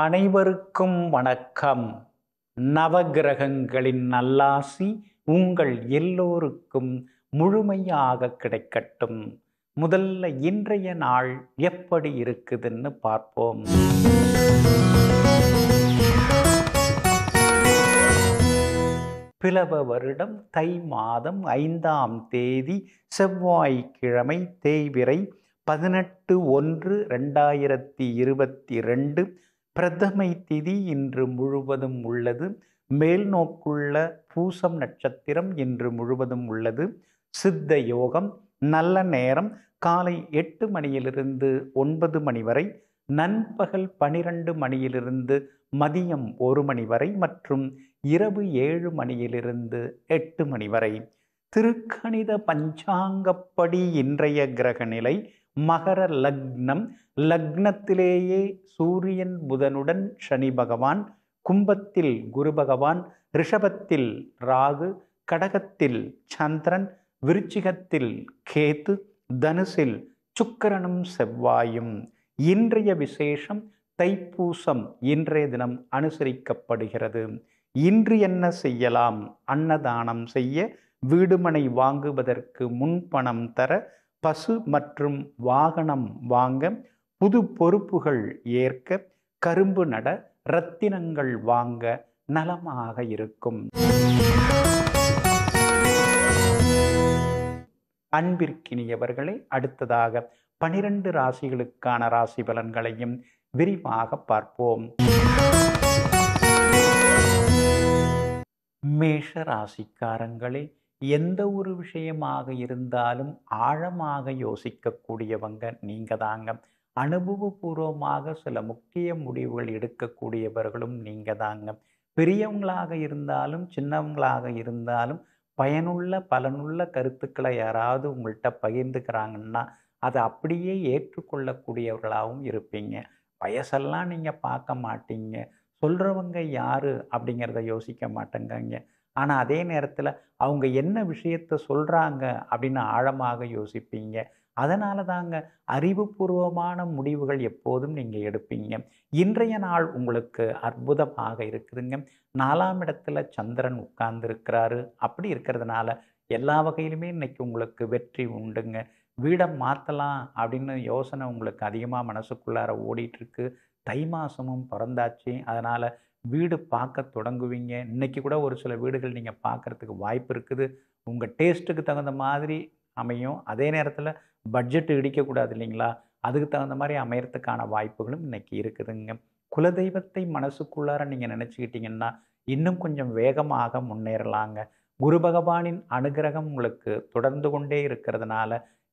அனைவருக்கும் வணக்கம் நவகிரகங்களின் நல்லாசி உங்கள் எல்லோருக்கும் முழுமையாக கிடைக்கட்டும் முதல்ல இன்றைய நாள் எப்படி இருக்குதுன்னு பார்ப்போம் பிளவ வருடம் தை மாதம் ஐந்தாம் தேதி செவ்வாய்க்கிழமை தேய்விரை பதினெட்டு ஒன்று ரெண்டாயிரத்தி இருபத்தி ரெண்டு பிரதமை திதி இன்று முழுவதும் உள்ளது மேல் நோக்குள்ள பூசம் நட்சத்திரம் இன்று முழுவதும் உள்ளது சித்த யோகம் நல்ல நேரம் காலை எட்டு மணியிலிருந்து ஒன்பது மணி வரை நண்பகல் பனிரெண்டு மணியிலிருந்து மதியம் ஒரு மணி வரை மற்றும் இரவு ஏழு மணியிலிருந்து எட்டு மணி வரை திருக்கணித பஞ்சாங்கப்படி இன்றைய கிரக நிலை மகர லக்னம் லக்னத்திலேயே சூரியன் புதனுடன் சனி பகவான் கும்பத்தில் குரு பகவான் ரிஷபத்தில் ராகு கடகத்தில் சந்திரன் விருச்சிகத்தில் கேத்து தனுசில் சுக்கரனும் செவ்வாயும் இன்றைய விசேஷம் தைப்பூசம் இன்றைய தினம் அனுசரிக்கப்படுகிறது இன்று என்ன செய்யலாம் அன்னதானம் செய்ய வீடுமனை வாங்குவதற்கு முன்பணம் தர பசு மற்றும் வாகனம் வாங்க புது பொறுப்புகள் ஏற்க கரும்பு நட ரத்தினங்கள் வாங்க நலமாக இருக்கும் அன்பிற்கினியவர்களே அடுத்ததாக பனிரெண்டு ராசிகளுக்கான ராசி பலன்களையும் விரிவாக பார்ப்போம் மேஷ ராசிக்காரங்களே எந்த ஒரு விஷயமாக இருந்தாலும் ஆழமாக யோசிக்கக்கூடியவங்க நீங்கள் தாங்க அனுபவபூர்வமாக சில முக்கிய முடிவுகள் எடுக்கக்கூடியவர்களும் நீங்கள் தாங்க பெரியவங்களாக இருந்தாலும் சின்னவங்களாக இருந்தாலும் பயனுள்ள பலனுள்ள கருத்துக்களை யாராவது உங்கள்கிட்ட பகிர்ந்துக்கிறாங்கன்னா அதை அப்படியே ஏற்றுக்கொள்ளக்கூடியவர்களாகவும் இருப்பீங்க வயசெல்லாம் நீங்கள் பார்க்க மாட்டீங்க சொல்கிறவங்க யார் அப்படிங்கிறத யோசிக்க மாட்டேங்கங்க ஆனால் அதே நேரத்தில் அவங்க என்ன விஷயத்த சொல்கிறாங்க அப்படின்னு ஆழமாக யோசிப்பீங்க அதனால தாங்க அறிவுபூர்வமான முடிவுகள் எப்போதும் நீங்கள் எடுப்பீங்க இன்றைய நாள் உங்களுக்கு அற்புதமாக இருக்குதுங்க நாலாம் இடத்துல சந்திரன் உட்கார்ந்துருக்கிறாரு அப்படி இருக்கிறதுனால எல்லா வகையிலுமே இன்றைக்கி உங்களுக்கு வெற்றி உண்டுங்க வீடை மாற்றலாம் அப்படின்னு யோசனை உங்களுக்கு அதிகமாக மனசுக்குள்ளார ஓடிட்டுருக்கு தை மாதமும் பிறந்தாச்சு அதனால் வீடு பார்க்க தொடங்குவீங்க இன்றைக்கி கூட ஒரு சில வீடுகள் நீங்கள் பார்க்குறதுக்கு வாய்ப்பு இருக்குது உங்கள் டேஸ்ட்டுக்கு தகுந்த மாதிரி அமையும் அதே நேரத்தில் பட்ஜெட் இடிக்கக்கூடாது இல்லைங்களா அதுக்கு தகுந்த மாதிரி அமையறதுக்கான வாய்ப்புகளும் இன்றைக்கி இருக்குதுங்க குலதெய்வத்தை மனசுக்குள்ளார நீங்கள் நினச்சிக்கிட்டிங்கன்னா இன்னும் கொஞ்சம் வேகமாக முன்னேறலாங்க குரு பகவானின் அனுகிரகம் உங்களுக்கு தொடர்ந்து கொண்டே இருக்கிறதுனால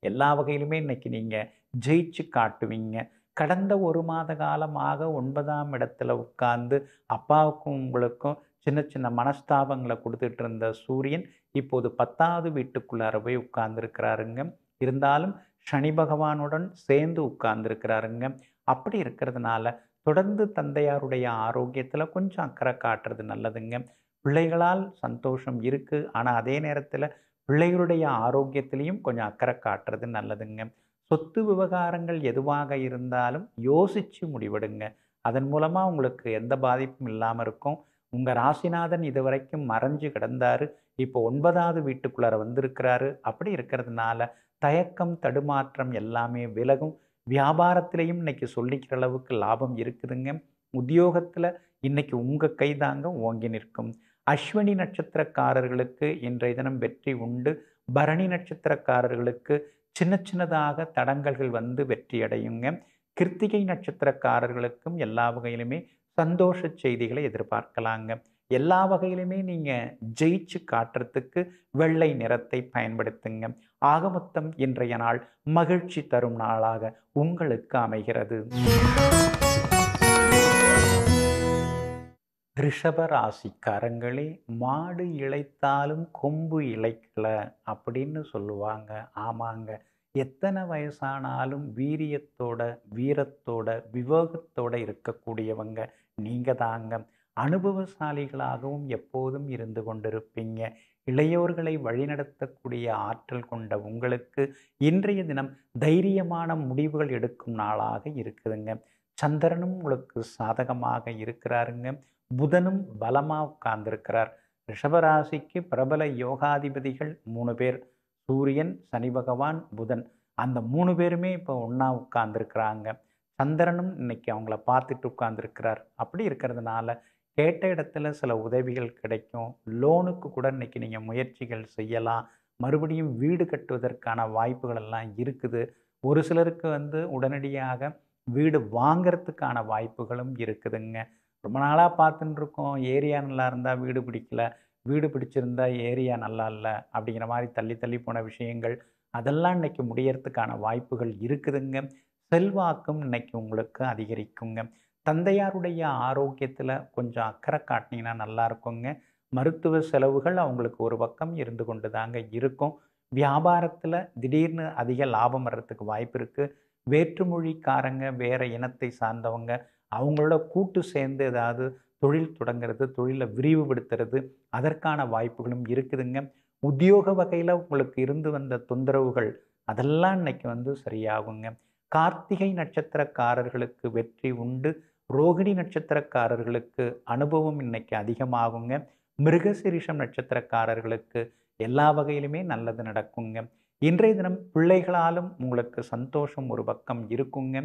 எல்லா வகையிலுமே இன்றைக்கி நீங்கள் ஜெயிச்சு காட்டுவீங்க கடந்த ஒரு மாத காலமாக ஒன்பதாம் இடத்துல உட்கார்ந்து அப்பாவுக்கும் உங்களுக்கும் சின்ன சின்ன மனஸ்தாபங்களை கொடுத்துட்டு இருந்த சூரியன் இப்போது பத்தாவது வீட்டுக்குள்ளார போய் உட்கார்ந்துருக்கிறாருங்க இருந்தாலும் சனி பகவானுடன் சேர்ந்து உட்கார்ந்துருக்கிறாருங்க அப்படி இருக்கிறதுனால தொடர்ந்து தந்தையாருடைய ஆரோக்கியத்தில் கொஞ்சம் அக்கறை காட்டுறது நல்லதுங்க பிள்ளைகளால் சந்தோஷம் இருக்குது ஆனால் அதே நேரத்தில் பிள்ளைகளுடைய ஆரோக்கியத்திலையும் கொஞ்சம் அக்கறை காட்டுறது நல்லதுங்க சொத்து விவகாரங்கள் எதுவாக இருந்தாலும் யோசித்து முடிவெடுங்க அதன் மூலமாக உங்களுக்கு எந்த பாதிப்பும் இல்லாமல் இருக்கும் உங்கள் ராசிநாதன் இதுவரைக்கும் மறைஞ்சு கிடந்தார் இப்போ ஒன்பதாவது வீட்டுக்குள்ளார வந்திருக்கிறாரு அப்படி இருக்கிறதுனால தயக்கம் தடுமாற்றம் எல்லாமே விலகும் வியாபாரத்திலையும் இன்னைக்கு சொல்லிக்கிற அளவுக்கு லாபம் இருக்குதுங்க உத்தியோகத்தில் இன்னைக்கு உங்கள் கைதாங்க ஓங்கி நிற்கும் அஸ்வினி நட்சத்திரக்காரர்களுக்கு இன்றைய தினம் வெற்றி உண்டு பரணி நட்சத்திரக்காரர்களுக்கு சின்ன சின்னதாக தடங்கல்கள் வந்து வெற்றியடையுங்க கிருத்திகை நட்சத்திரக்காரர்களுக்கும் எல்லா வகையிலுமே சந்தோஷ செய்திகளை எதிர்பார்க்கலாங்க எல்லா வகையிலுமே நீங்கள் ஜெயிச்சு காட்டுறதுக்கு வெள்ளை நிறத்தை பயன்படுத்துங்க ஆக மொத்தம் இன்றைய நாள் மகிழ்ச்சி தரும் நாளாக உங்களுக்கு அமைகிறது ரிஷப ராசிக்காரங்களே மாடு இழைத்தாலும் கொம்பு இழைக்கல அப்படின்னு சொல்லுவாங்க ஆமாங்க எத்தனை வயசானாலும் வீரியத்தோட வீரத்தோட விவேகத்தோட இருக்கக்கூடியவங்க நீங்கள் தாங்க அனுபவசாலிகளாகவும் எப்போதும் இருந்து கொண்டிருப்பீங்க இளையோர்களை வழிநடத்தக்கூடிய ஆற்றல் கொண்ட உங்களுக்கு இன்றைய தினம் தைரியமான முடிவுகள் எடுக்கும் நாளாக இருக்குதுங்க சந்திரனும் உங்களுக்கு சாதகமாக இருக்கிறாருங்க புதனும் பலமாக உட்கார்ந்திருக்கிறார் ரிஷபராசிக்கு பிரபல யோகாதிபதிகள் மூணு பேர் சூரியன் சனி பகவான் புதன் அந்த மூணு பேருமே இப்போ ஒன்றா உட்கார்ந்துருக்கிறாங்க சந்திரனும் இன்னைக்கு அவங்கள பார்த்துட்டு உட்கார்ந்துருக்கிறார் அப்படி இருக்கிறதுனால கேட்ட இடத்துல சில உதவிகள் கிடைக்கும் லோனுக்கு கூட இன்னைக்கு நீங்கள் முயற்சிகள் செய்யலாம் மறுபடியும் வீடு கட்டுவதற்கான வாய்ப்புகள் எல்லாம் இருக்குது ஒரு சிலருக்கு வந்து உடனடியாக வீடு வாங்கிறதுக்கான வாய்ப்புகளும் இருக்குதுங்க ரொம்ப நாளாக பார்த்துன்னு இருக்கோம் ஏரியா நல்லா இருந்தால் வீடு பிடிக்கல வீடு பிடிச்சிருந்தா ஏரியா நல்லா இல்லை அப்படிங்கிற மாதிரி தள்ளி தள்ளி போன விஷயங்கள் அதெல்லாம் இன்றைக்கி முடியறதுக்கான வாய்ப்புகள் இருக்குதுங்க செல்வாக்கும் இன்றைக்கி உங்களுக்கு அதிகரிக்குங்க தந்தையாருடைய ஆரோக்கியத்தில் கொஞ்சம் அக்கறை காட்டினீங்கன்னா நல்லா இருக்குங்க மருத்துவ செலவுகள் அவங்களுக்கு ஒரு பக்கம் இருந்து கொண்டு தாங்க இருக்கும் வியாபாரத்தில் திடீர்னு அதிக லாபம் வர்றதுக்கு வாய்ப்பு இருக்குது வேற்றுமொழிக்காரங்க வேறு இனத்தை சார்ந்தவங்க அவங்களோட கூட்டு சேர்ந்து ஏதாவது தொழில் தொடங்கிறது தொழிலை விரிவுபடுத்துறது அதற்கான வாய்ப்புகளும் இருக்குதுங்க உத்தியோக வகையில் உங்களுக்கு இருந்து வந்த தொந்தரவுகள் அதெல்லாம் இன்னைக்கு வந்து சரியாகுங்க கார்த்திகை நட்சத்திரக்காரர்களுக்கு வெற்றி உண்டு ரோகிணி நட்சத்திரக்காரர்களுக்கு அனுபவம் இன்னைக்கு அதிகமாகுங்க மிருகசிரிஷம் நட்சத்திரக்காரர்களுக்கு எல்லா வகையிலுமே நல்லது நடக்குங்க இன்றைய தினம் பிள்ளைகளாலும் உங்களுக்கு சந்தோஷம் ஒரு பக்கம் இருக்குங்க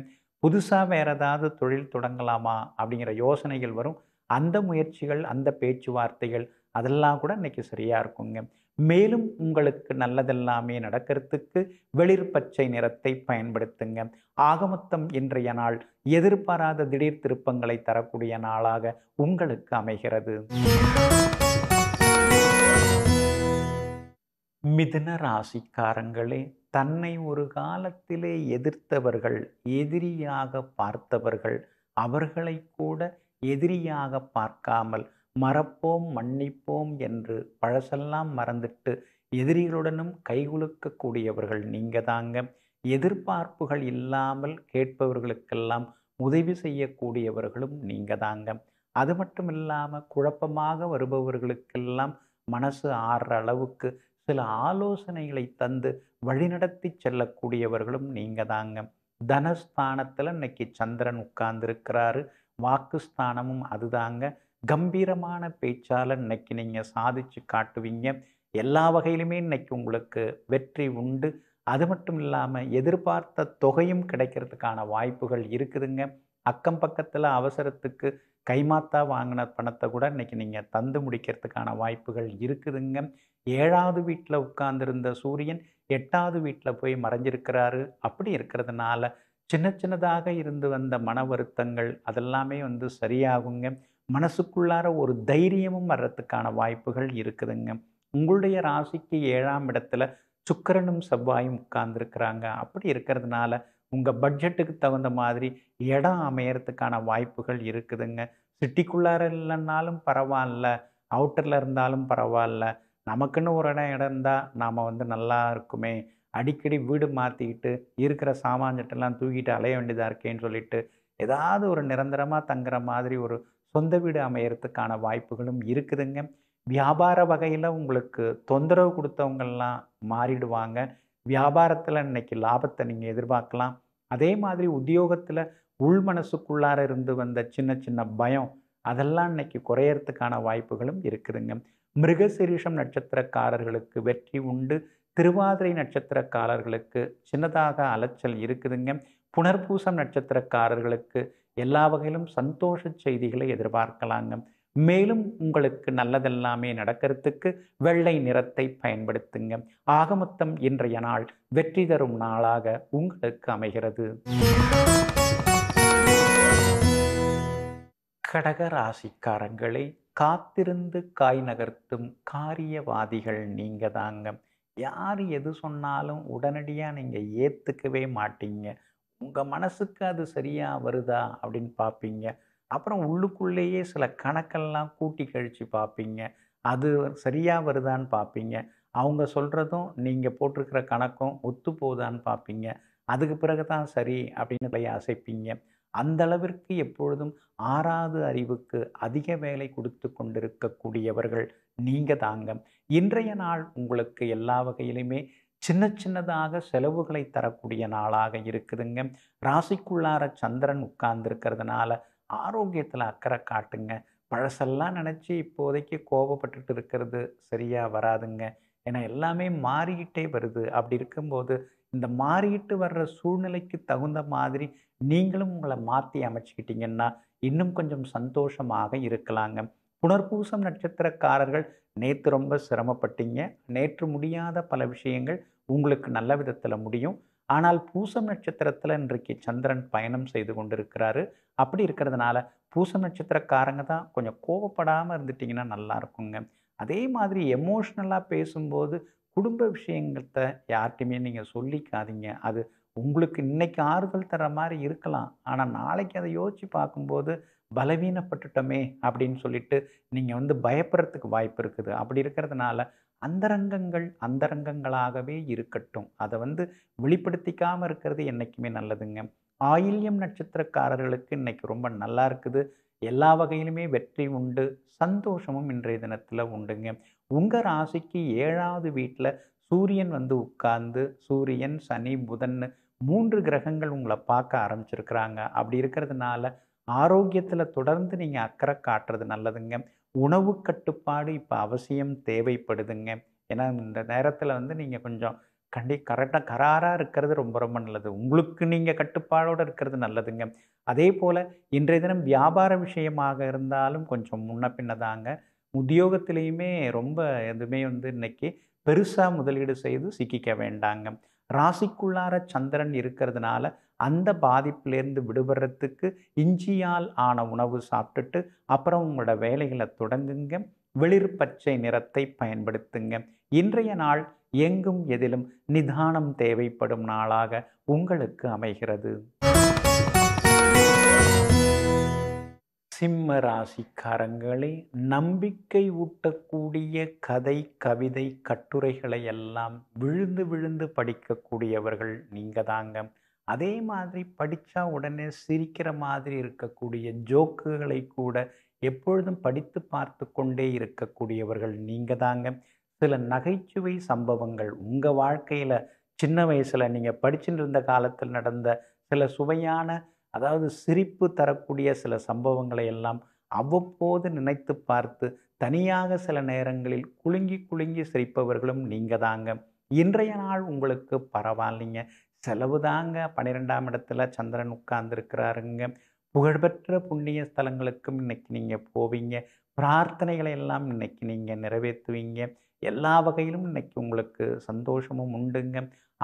புதுசாக வேறு ஏதாவது தொழில் தொடங்கலாமா அப்படிங்கிற யோசனைகள் வரும் அந்த முயற்சிகள் அந்த பேச்சுவார்த்தைகள் அதெல்லாம் கூட இன்றைக்கி சரியாக இருக்குங்க மேலும் உங்களுக்கு நல்லதெல்லாமே நடக்கிறதுக்கு வெளிர் பச்சை நிறத்தை பயன்படுத்துங்க ஆகமொத்தம் இன்றைய நாள் எதிர்பாராத திடீர் திருப்பங்களை தரக்கூடிய நாளாக உங்களுக்கு அமைகிறது மிதுன ராசிக்காரங்களே தன்னை ஒரு காலத்திலே எதிர்த்தவர்கள் எதிரியாக பார்த்தவர்கள் அவர்களை கூட எதிரியாக பார்க்காமல் மறப்போம் மன்னிப்போம் என்று பழசெல்லாம் மறந்துட்டு எதிரிகளுடனும் கைகுலுக்கக்கூடியவர்கள் நீங்கள் தாங்க எதிர்பார்ப்புகள் இல்லாமல் கேட்பவர்களுக்கெல்லாம் உதவி செய்யக்கூடியவர்களும் நீங்கள் தாங்க அது மட்டும் இல்லாமல் குழப்பமாக வருபவர்களுக்கெல்லாம் மனசு ஆறுற அளவுக்கு சில ஆலோசனைகளை தந்து வழிநடத்தி செல்லக்கூடியவர்களும் நீங்கள் தாங்க தனஸ்தானத்தில் இன்னைக்கு சந்திரன் உட்கார்ந்துருக்கிறாரு வாக்குஸ்தானமும் அதுதாங்க கம்பீரமான பேச்சால் இன்னைக்கு நீங்கள் சாதிச்சு காட்டுவீங்க எல்லா வகையிலுமே இன்னைக்கு உங்களுக்கு வெற்றி உண்டு அது மட்டும் இல்லாமல் எதிர்பார்த்த தொகையும் கிடைக்கிறதுக்கான வாய்ப்புகள் இருக்குதுங்க அக்கம் பக்கத்தில் அவசரத்துக்கு கைமாத்தா வாங்கின பணத்தை கூட இன்னைக்கு நீங்கள் தந்து முடிக்கிறதுக்கான வாய்ப்புகள் இருக்குதுங்க ஏழாவது வீட்டில் உட்கார்ந்திருந்த சூரியன் எட்டாவது வீட்டில் போய் மறைஞ்சிருக்கிறாரு அப்படி இருக்கிறதுனால சின்ன சின்னதாக இருந்து வந்த மன வருத்தங்கள் அதெல்லாமே வந்து சரியாகுங்க மனசுக்குள்ளார ஒரு தைரியமும் வர்றதுக்கான வாய்ப்புகள் இருக்குதுங்க உங்களுடைய ராசிக்கு ஏழாம் இடத்துல சுக்கரனும் செவ்வாயும் உட்கார்ந்துருக்கிறாங்க அப்படி இருக்கிறதுனால உங்கள் பட்ஜெட்டுக்கு தகுந்த மாதிரி இடம் அமையறதுக்கான வாய்ப்புகள் இருக்குதுங்க சிட்டிக்குள்ளார இல்லைன்னாலும் பரவாயில்ல அவுட்டரில் இருந்தாலும் பரவாயில்ல நமக்குன்னு ஒரு இடம் இடம் இருந்தால் நாம் வந்து நல்லா இருக்குமே அடிக்கடி வீடு மாற்றிக்கிட்டு இருக்கிற சாமான்கிட்டலாம் தூக்கிட்டு அலைய வேண்டியதாக இருக்கேன்னு சொல்லிட்டு ஏதாவது ஒரு நிரந்தரமாக தங்குற மாதிரி ஒரு சொந்த வீடு அமையறதுக்கான வாய்ப்புகளும் இருக்குதுங்க வியாபார வகையில் உங்களுக்கு தொந்தரவு கொடுத்தவங்கள்லாம் மாறிடுவாங்க வியாபாரத்தில் இன்னைக்கு லாபத்தை நீங்கள் எதிர்பார்க்கலாம் அதே மாதிரி உத்தியோகத்தில் உள் மனசுக்குள்ளார இருந்து வந்த சின்ன சின்ன பயம் அதெல்லாம் இன்னைக்கு குறையறதுக்கான வாய்ப்புகளும் இருக்குதுங்க மிருகசிரீஷம் நட்சத்திரக்காரர்களுக்கு வெற்றி உண்டு திருவாதிரை நட்சத்திரக்காரர்களுக்கு சின்னதாக அலைச்சல் இருக்குதுங்க புனர்பூசம் நட்சத்திரக்காரர்களுக்கு எல்லா வகையிலும் சந்தோஷ செய்திகளை எதிர்பார்க்கலாங்க மேலும் உங்களுக்கு நல்லதெல்லாமே நடக்கிறதுக்கு வெள்ளை நிறத்தை பயன்படுத்துங்க ஆகமொத்தம் இன்றைய நாள் வெற்றி தரும் நாளாக உங்களுக்கு அமைகிறது கடக ராசிக்காரங்களை காத்திருந்து காய் நகர்த்தும் காரியவாதிகள் நீங்கள் தாங்க யார் எது சொன்னாலும் உடனடியாக நீங்கள் ஏற்றுக்கவே மாட்டீங்க உங்கள் மனசுக்கு அது சரியாக வருதா அப்படின்னு பார்ப்பீங்க அப்புறம் உள்ளுக்குள்ளேயே சில கணக்கெல்லாம் கூட்டி கழித்து பார்ப்பீங்க அது சரியாக வருதான்னு பார்ப்பீங்க அவங்க சொல்கிறதும் நீங்கள் போட்டிருக்கிற கணக்கும் ஒத்து போகுதான்னு பார்ப்பீங்க அதுக்கு பிறகு தான் சரி அப்படின்னு அசைப்பீங்க அந்த அளவிற்கு எப்பொழுதும் ஆறாவது அறிவுக்கு அதிக வேலை கொடுத்து கொண்டிருக்கக்கூடியவர்கள் நீங்கள் தாங்க இன்றைய நாள் உங்களுக்கு எல்லா வகையிலுமே சின்ன சின்னதாக செலவுகளை தரக்கூடிய நாளாக இருக்குதுங்க ராசிக்குள்ளார சந்திரன் உட்கார்ந்துருக்கிறதுனால ஆரோக்கியத்தில் அக்கறை காட்டுங்க பழசெல்லாம் நினச்சி இப்போதைக்கு கோபப்பட்டுட்டு இருக்கிறது சரியாக வராதுங்க ஏன்னா எல்லாமே மாறிக்கிட்டே வருது அப்படி இருக்கும்போது இந்த மாறிக்கிட்டு வர்ற சூழ்நிலைக்கு தகுந்த மாதிரி நீங்களும் உங்களை மாற்றி அமைச்சுக்கிட்டீங்கன்னா இன்னும் கொஞ்சம் சந்தோஷமாக இருக்கலாங்க புனர்பூசம் நட்சத்திரக்காரர்கள் நேற்று ரொம்ப சிரமப்பட்டீங்க நேற்று முடியாத பல விஷயங்கள் உங்களுக்கு நல்ல விதத்தில் முடியும் ஆனால் பூசம் நட்சத்திரத்தில் இன்றைக்கு சந்திரன் பயணம் செய்து கொண்டிருக்கிறாரு அப்படி இருக்கிறதுனால பூசம் நட்சத்திரக்காரங்க தான் கொஞ்சம் கோவப்படாமல் இருந்துட்டிங்கன்னா நல்லா இருக்குங்க அதே மாதிரி எமோஷ்னலாக பேசும்போது குடும்ப விஷயங்கள்ட்ட யார்கிட்டையுமே நீங்கள் சொல்லிக்காதீங்க அது உங்களுக்கு இன்னைக்கு ஆறுதல் தர மாதிரி இருக்கலாம் ஆனால் நாளைக்கு அதை யோசித்து பார்க்கும்போது பலவீனப்பட்டுட்டோமே அப்படின்னு சொல்லிட்டு நீங்கள் வந்து பயப்படுறதுக்கு வாய்ப்பு இருக்குது அப்படி இருக்கிறதுனால அந்தரங்கங்கள் அந்தரங்கங்களாகவே இருக்கட்டும் அதை வந்து வெளிப்படுத்திக்காமல் இருக்கிறது என்றைக்குமே நல்லதுங்க ஆயில்யம் நட்சத்திரக்காரர்களுக்கு இன்னைக்கு ரொம்ப நல்லா இருக்குது எல்லா வகையிலுமே வெற்றி உண்டு சந்தோஷமும் இன்றைய தினத்தில் உண்டுங்க உங்கள் ராசிக்கு ஏழாவது வீட்டில் சூரியன் வந்து உட்கார்ந்து சூரியன் சனி புதன் மூன்று கிரகங்கள் உங்களை பார்க்க ஆரம்பிச்சிருக்கிறாங்க அப்படி இருக்கிறதுனால ஆரோக்கியத்தில் தொடர்ந்து நீங்கள் அக்கறை காட்டுறது நல்லதுங்க உணவு கட்டுப்பாடு இப்போ அவசியம் தேவைப்படுதுங்க ஏன்னா இந்த நேரத்தில் வந்து நீங்கள் கொஞ்சம் கண்டி கரெக்டாக கராராக இருக்கிறது ரொம்ப ரொம்ப நல்லது உங்களுக்கு நீங்கள் கட்டுப்பாடோடு இருக்கிறது நல்லதுங்க அதே போல் இன்றைய தினம் வியாபார விஷயமாக இருந்தாலும் கொஞ்சம் முன்ன பின்னதாங்க உத்தியோகத்திலையுமே ரொம்ப எதுவுமே வந்து இன்றைக்கி பெருசாக முதலீடு செய்து சிக்கிக்க வேண்டாங்க ராசிக்குள்ளார சந்திரன் இருக்கிறதுனால அந்த பாதிப்புலேருந்து விடுபடுறதுக்கு இஞ்சியால் ஆன உணவு சாப்பிட்டுட்டு அப்புறம் உங்களோட வேலைகளை தொடங்குங்க வெளிர் பச்சை நிறத்தை பயன்படுத்துங்க இன்றைய நாள் எங்கும் எதிலும் நிதானம் தேவைப்படும் நாளாக உங்களுக்கு அமைகிறது சிம்ம ராசிக்காரங்களே நம்பிக்கை ஊட்டக்கூடிய கதை கவிதை கட்டுரைகளை எல்லாம் விழுந்து விழுந்து படிக்கக்கூடியவர்கள் நீங்கள் தாங்க அதே மாதிரி படித்தா உடனே சிரிக்கிற மாதிரி இருக்கக்கூடிய ஜோக்குகளை கூட எப்பொழுதும் படித்து பார்த்து கொண்டே இருக்கக்கூடியவர்கள் நீங்கள் தாங்க சில நகைச்சுவை சம்பவங்கள் உங்கள் வாழ்க்கையில் சின்ன வயசில் நீங்கள் படிச்சுட்டு இருந்த காலத்தில் நடந்த சில சுவையான அதாவது சிரிப்பு தரக்கூடிய சில சம்பவங்களை எல்லாம் அவ்வப்போது நினைத்து பார்த்து தனியாக சில நேரங்களில் குலுங்கி குலுங்கி சிரிப்பவர்களும் நீங்கள் தாங்க இன்றைய நாள் உங்களுக்கு பரவாயில்லைங்க செலவு தாங்க பன்னிரெண்டாம் இடத்துல சந்திரன் உட்கார்ந்துருக்கிறாருங்க புகழ்பெற்ற புண்ணிய ஸ்தலங்களுக்கும் இன்னைக்கு நீங்கள் போவீங்க பிரார்த்தனைகளை எல்லாம் இன்னைக்கு நீங்கள் நிறைவேற்றுவீங்க எல்லா வகையிலும் இன்னைக்கு உங்களுக்கு சந்தோஷமும் உண்டுங்க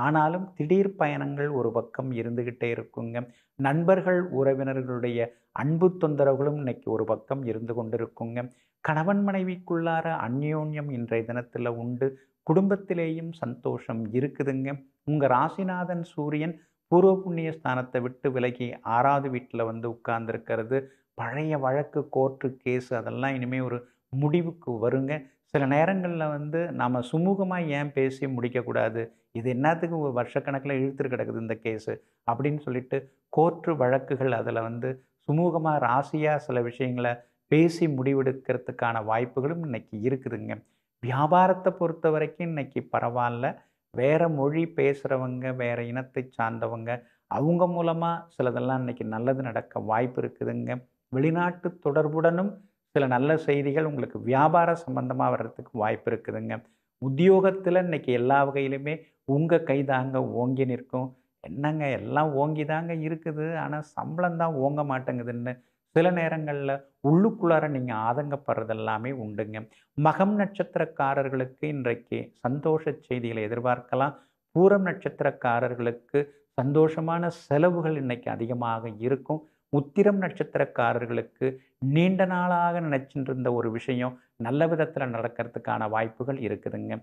ஆனாலும் திடீர் பயணங்கள் ஒரு பக்கம் இருந்துகிட்டே இருக்குங்க நண்பர்கள் உறவினர்களுடைய அன்பு தொந்தரவுகளும் இன்னைக்கு ஒரு பக்கம் இருந்து கொண்டிருக்குங்க கணவன் மனைவிக்குள்ளார அந்யோன்யம் இன்றைய தினத்தில் உண்டு குடும்பத்திலேயும் சந்தோஷம் இருக்குதுங்க உங்கள் ராசிநாதன் சூரியன் பூர்வ புண்ணிய ஸ்தானத்தை விட்டு விலகி ஆறாவது வீட்டில் வந்து உட்கார்ந்துருக்கிறது பழைய வழக்கு கோர்ட்டு கேஸ் அதெல்லாம் இனிமேல் ஒரு முடிவுக்கு வருங்க சில நேரங்களில் வந்து நாம் சுமூகமாக ஏன் பேசி முடிக்கக்கூடாது இது என்னத்துக்கு வருஷக்கணக்கில் இழுத்துட்டு கிடக்குது இந்த கேஸு அப்படின்னு சொல்லிட்டு கோர்ட்டு வழக்குகள் அதில் வந்து சுமூகமாக ராசியாக சில விஷயங்களை பேசி முடிவெடுக்கிறதுக்கான வாய்ப்புகளும் இன்றைக்கி இருக்குதுங்க வியாபாரத்தை பொறுத்த வரைக்கும் இன்றைக்கி பரவாயில்ல வேறு மொழி பேசுகிறவங்க வேறு இனத்தை சார்ந்தவங்க அவங்க மூலமாக சிலதெல்லாம் இன்றைக்கி நல்லது நடக்க வாய்ப்பு இருக்குதுங்க வெளிநாட்டு தொடர்புடனும் சில நல்ல செய்திகள் உங்களுக்கு வியாபார சம்பந்தமாக வர்றதுக்கு வாய்ப்பு இருக்குதுங்க உத்தியோகத்தில் இன்றைக்கி எல்லா வகையிலுமே உங்கள் கை தாங்க ஓங்கி நிற்கும் என்னங்க எல்லாம் ஓங்கி தாங்க இருக்குது ஆனால் சம்பளம் தான் ஓங்க மாட்டேங்குதுன்னு சில நேரங்களில் உள்ளுக்குள்ளார நீங்கள் ஆதங்கப்படுறது எல்லாமே உண்டுங்க மகம் நட்சத்திரக்காரர்களுக்கு இன்றைக்கு சந்தோஷ செய்திகளை எதிர்பார்க்கலாம் பூரம் நட்சத்திரக்காரர்களுக்கு சந்தோஷமான செலவுகள் இன்றைக்கி அதிகமாக இருக்கும் உத்திரம் நட்சத்திரக்காரர்களுக்கு நீண்ட நாளாக நினைச்சிருந்த இருந்த ஒரு விஷயம் நல்ல விதத்தில் நடக்கிறதுக்கான வாய்ப்புகள் இருக்குதுங்க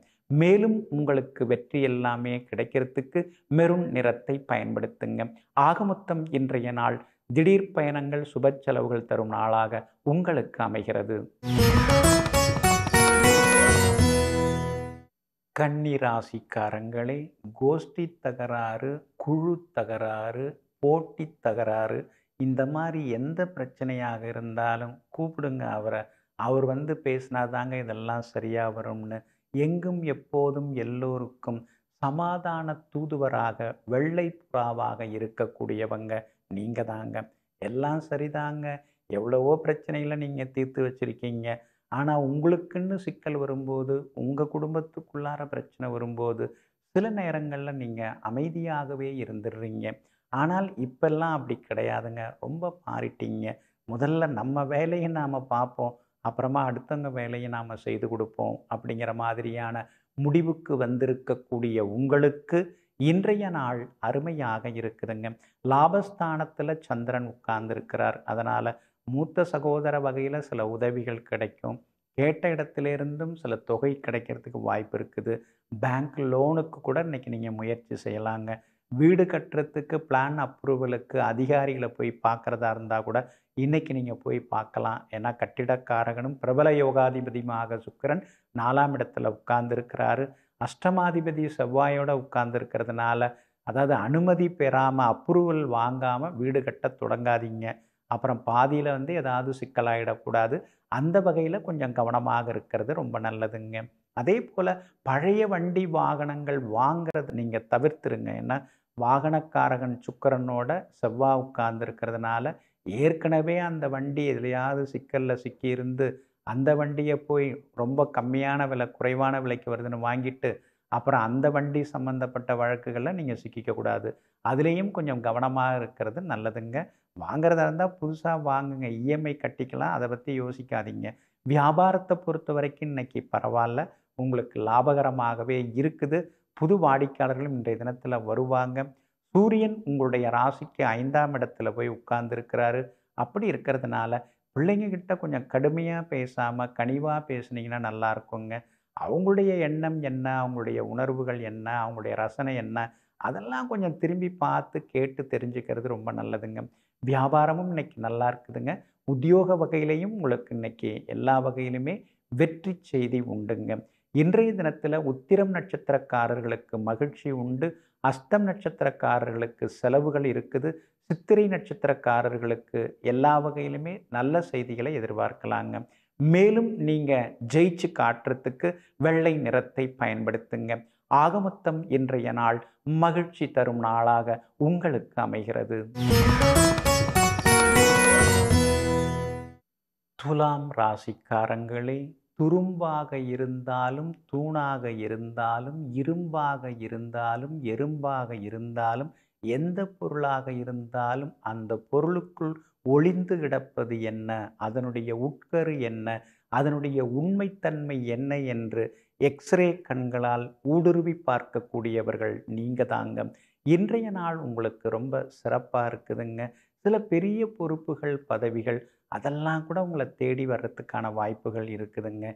மேலும் உங்களுக்கு வெற்றி எல்லாமே கிடைக்கிறதுக்கு மெருண் நிறத்தை பயன்படுத்துங்க ஆகமொத்தம் இன்றைய நாள் திடீர் பயணங்கள் சுப செலவுகள் தரும் நாளாக உங்களுக்கு அமைகிறது கன்னிராசிக்காரங்களே கோஷ்டி தகராறு குழு தகராறு போட்டி தகராறு இந்த மாதிரி எந்த பிரச்சனையாக இருந்தாலும் கூப்பிடுங்க அவரை அவர் வந்து பேசினா தாங்க இதெல்லாம் சரியாக வரும்னு எங்கும் எப்போதும் எல்லோருக்கும் சமாதான தூதுவராக வெள்ளை புறாவாக இருக்கக்கூடியவங்க நீங்கள் தாங்க எல்லாம் சரிதாங்க எவ்வளவோ பிரச்சனைகளை நீங்கள் தீர்த்து வச்சுருக்கீங்க ஆனால் உங்களுக்குன்னு சிக்கல் வரும்போது உங்கள் குடும்பத்துக்குள்ளார பிரச்சனை வரும்போது சில நேரங்களில் நீங்கள் அமைதியாகவே இருந்துடுறீங்க ஆனால் இப்பெல்லாம் அப்படி கிடையாதுங்க ரொம்ப மாறிட்டீங்க முதல்ல நம்ம வேலையை நாம் பார்ப்போம் அப்புறமா அடுத்தவங்க வேலையை நாம் செய்து கொடுப்போம் அப்படிங்கிற மாதிரியான முடிவுக்கு வந்திருக்கக்கூடிய உங்களுக்கு இன்றைய நாள் அருமையாக இருக்குதுங்க லாபஸ்தானத்தில் சந்திரன் உட்கார்ந்துருக்கிறார் அதனால் மூத்த சகோதர வகையில் சில உதவிகள் கிடைக்கும் கேட்ட இடத்துலேருந்தும் சில தொகை கிடைக்கிறதுக்கு வாய்ப்பு இருக்குது பேங்க் லோனுக்கு கூட இன்றைக்கி நீங்கள் முயற்சி செய்யலாங்க வீடு கட்டுறதுக்கு பிளான் அப்ரூவலுக்கு அதிகாரிகளை போய் பார்க்குறதா இருந்தால் கூட இன்றைக்கி நீங்கள் போய் பார்க்கலாம் ஏன்னா கட்டிடக்காரகனும் பிரபல யோகாதிபதியுமாக சுக்கரன் நாலாம் இடத்துல உட்கார்ந்துருக்கிறாரு அஷ்டமாதிபதி செவ்வாயோடு உட்கார்ந்துருக்கிறதுனால அதாவது அனுமதி பெறாமல் அப்ரூவல் வாங்காமல் வீடு கட்ட தொடங்காதீங்க அப்புறம் பாதியில் வந்து ஏதாவது சிக்கலாகிடக்கூடாது அந்த வகையில் கொஞ்சம் கவனமாக இருக்கிறது ரொம்ப நல்லதுங்க அதே போல் பழைய வண்டி வாகனங்கள் வாங்கிறது நீங்கள் தவிர்த்துருங்க ஏன்னா வாகனக்காரகன் சுக்கரனோட செவ்வாய் உட்கார்ந்துருக்கிறதுனால ஏற்கனவே அந்த வண்டி எதுலையாவது சிக்கலில் சிக்கியிருந்து அந்த வண்டியை போய் ரொம்ப கம்மியான விலை குறைவான விலைக்கு வருதுன்னு வாங்கிட்டு அப்புறம் அந்த வண்டி சம்மந்தப்பட்ட வழக்குகளில் நீங்கள் சிக்கிக்கக்கூடாது அதுலேயும் கொஞ்சம் கவனமாக இருக்கிறது நல்லதுங்க வாங்குறதா இருந்தால் புதுசாக வாங்குங்க இஎம்ஐ கட்டிக்கலாம் அதை பற்றி யோசிக்காதீங்க வியாபாரத்தை பொறுத்த வரைக்கும் இன்னைக்கு பரவாயில்ல உங்களுக்கு லாபகரமாகவே இருக்குது புது வாடிக்கையாளர்களும் இன்றைய தினத்தில் வருவாங்க சூரியன் உங்களுடைய ராசிக்கு ஐந்தாம் இடத்துல போய் உட்கார்ந்துருக்கிறாரு அப்படி இருக்கிறதுனால பிள்ளைங்கக்கிட்ட கொஞ்சம் கடுமையாக பேசாமல் கனிவாக பேசுனீங்கன்னா நல்லா இருக்குங்க அவங்களுடைய எண்ணம் என்ன அவங்களுடைய உணர்வுகள் என்ன அவங்களுடைய ரசனை என்ன அதெல்லாம் கொஞ்சம் திரும்பி பார்த்து கேட்டு தெரிஞ்சுக்கிறது ரொம்ப நல்லதுங்க வியாபாரமும் இன்னைக்கு நல்லா இருக்குதுங்க உத்தியோக வகையிலையும் உங்களுக்கு இன்னைக்கு எல்லா வகையிலுமே வெற்றி செய்தி உண்டுங்க இன்றைய தினத்தில் உத்திரம் நட்சத்திரக்காரர்களுக்கு மகிழ்ச்சி உண்டு அஸ்தம் நட்சத்திரக்காரர்களுக்கு செலவுகள் இருக்குது சித்திரை நட்சத்திரக்காரர்களுக்கு எல்லா வகையிலுமே நல்ல செய்திகளை எதிர்பார்க்கலாங்க மேலும் நீங்கள் ஜெயிச்சு காட்டுறதுக்கு வெள்ளை நிறத்தை பயன்படுத்துங்க ஆகமொத்தம் இன்றைய நாள் மகிழ்ச்சி தரும் நாளாக உங்களுக்கு அமைகிறது துலாம் ராசிக்காரங்களே துரும்பாக இருந்தாலும் தூணாக இருந்தாலும் இரும்பாக இருந்தாலும் எறும்பாக இருந்தாலும் எந்த பொருளாக இருந்தாலும் அந்த பொருளுக்குள் ஒளிந்து கிடப்பது என்ன அதனுடைய உட்கரு என்ன அதனுடைய உண்மைத்தன்மை என்ன என்று எக்ஸ்ரே கண்களால் ஊடுருவி பார்க்கக்கூடியவர்கள் நீங்கள் தாங்க இன்றைய நாள் உங்களுக்கு ரொம்ப சிறப்பாக இருக்குதுங்க சில பெரிய பொறுப்புகள் பதவிகள் அதெல்லாம் கூட உங்களை தேடி வர்றதுக்கான வாய்ப்புகள் இருக்குதுங்க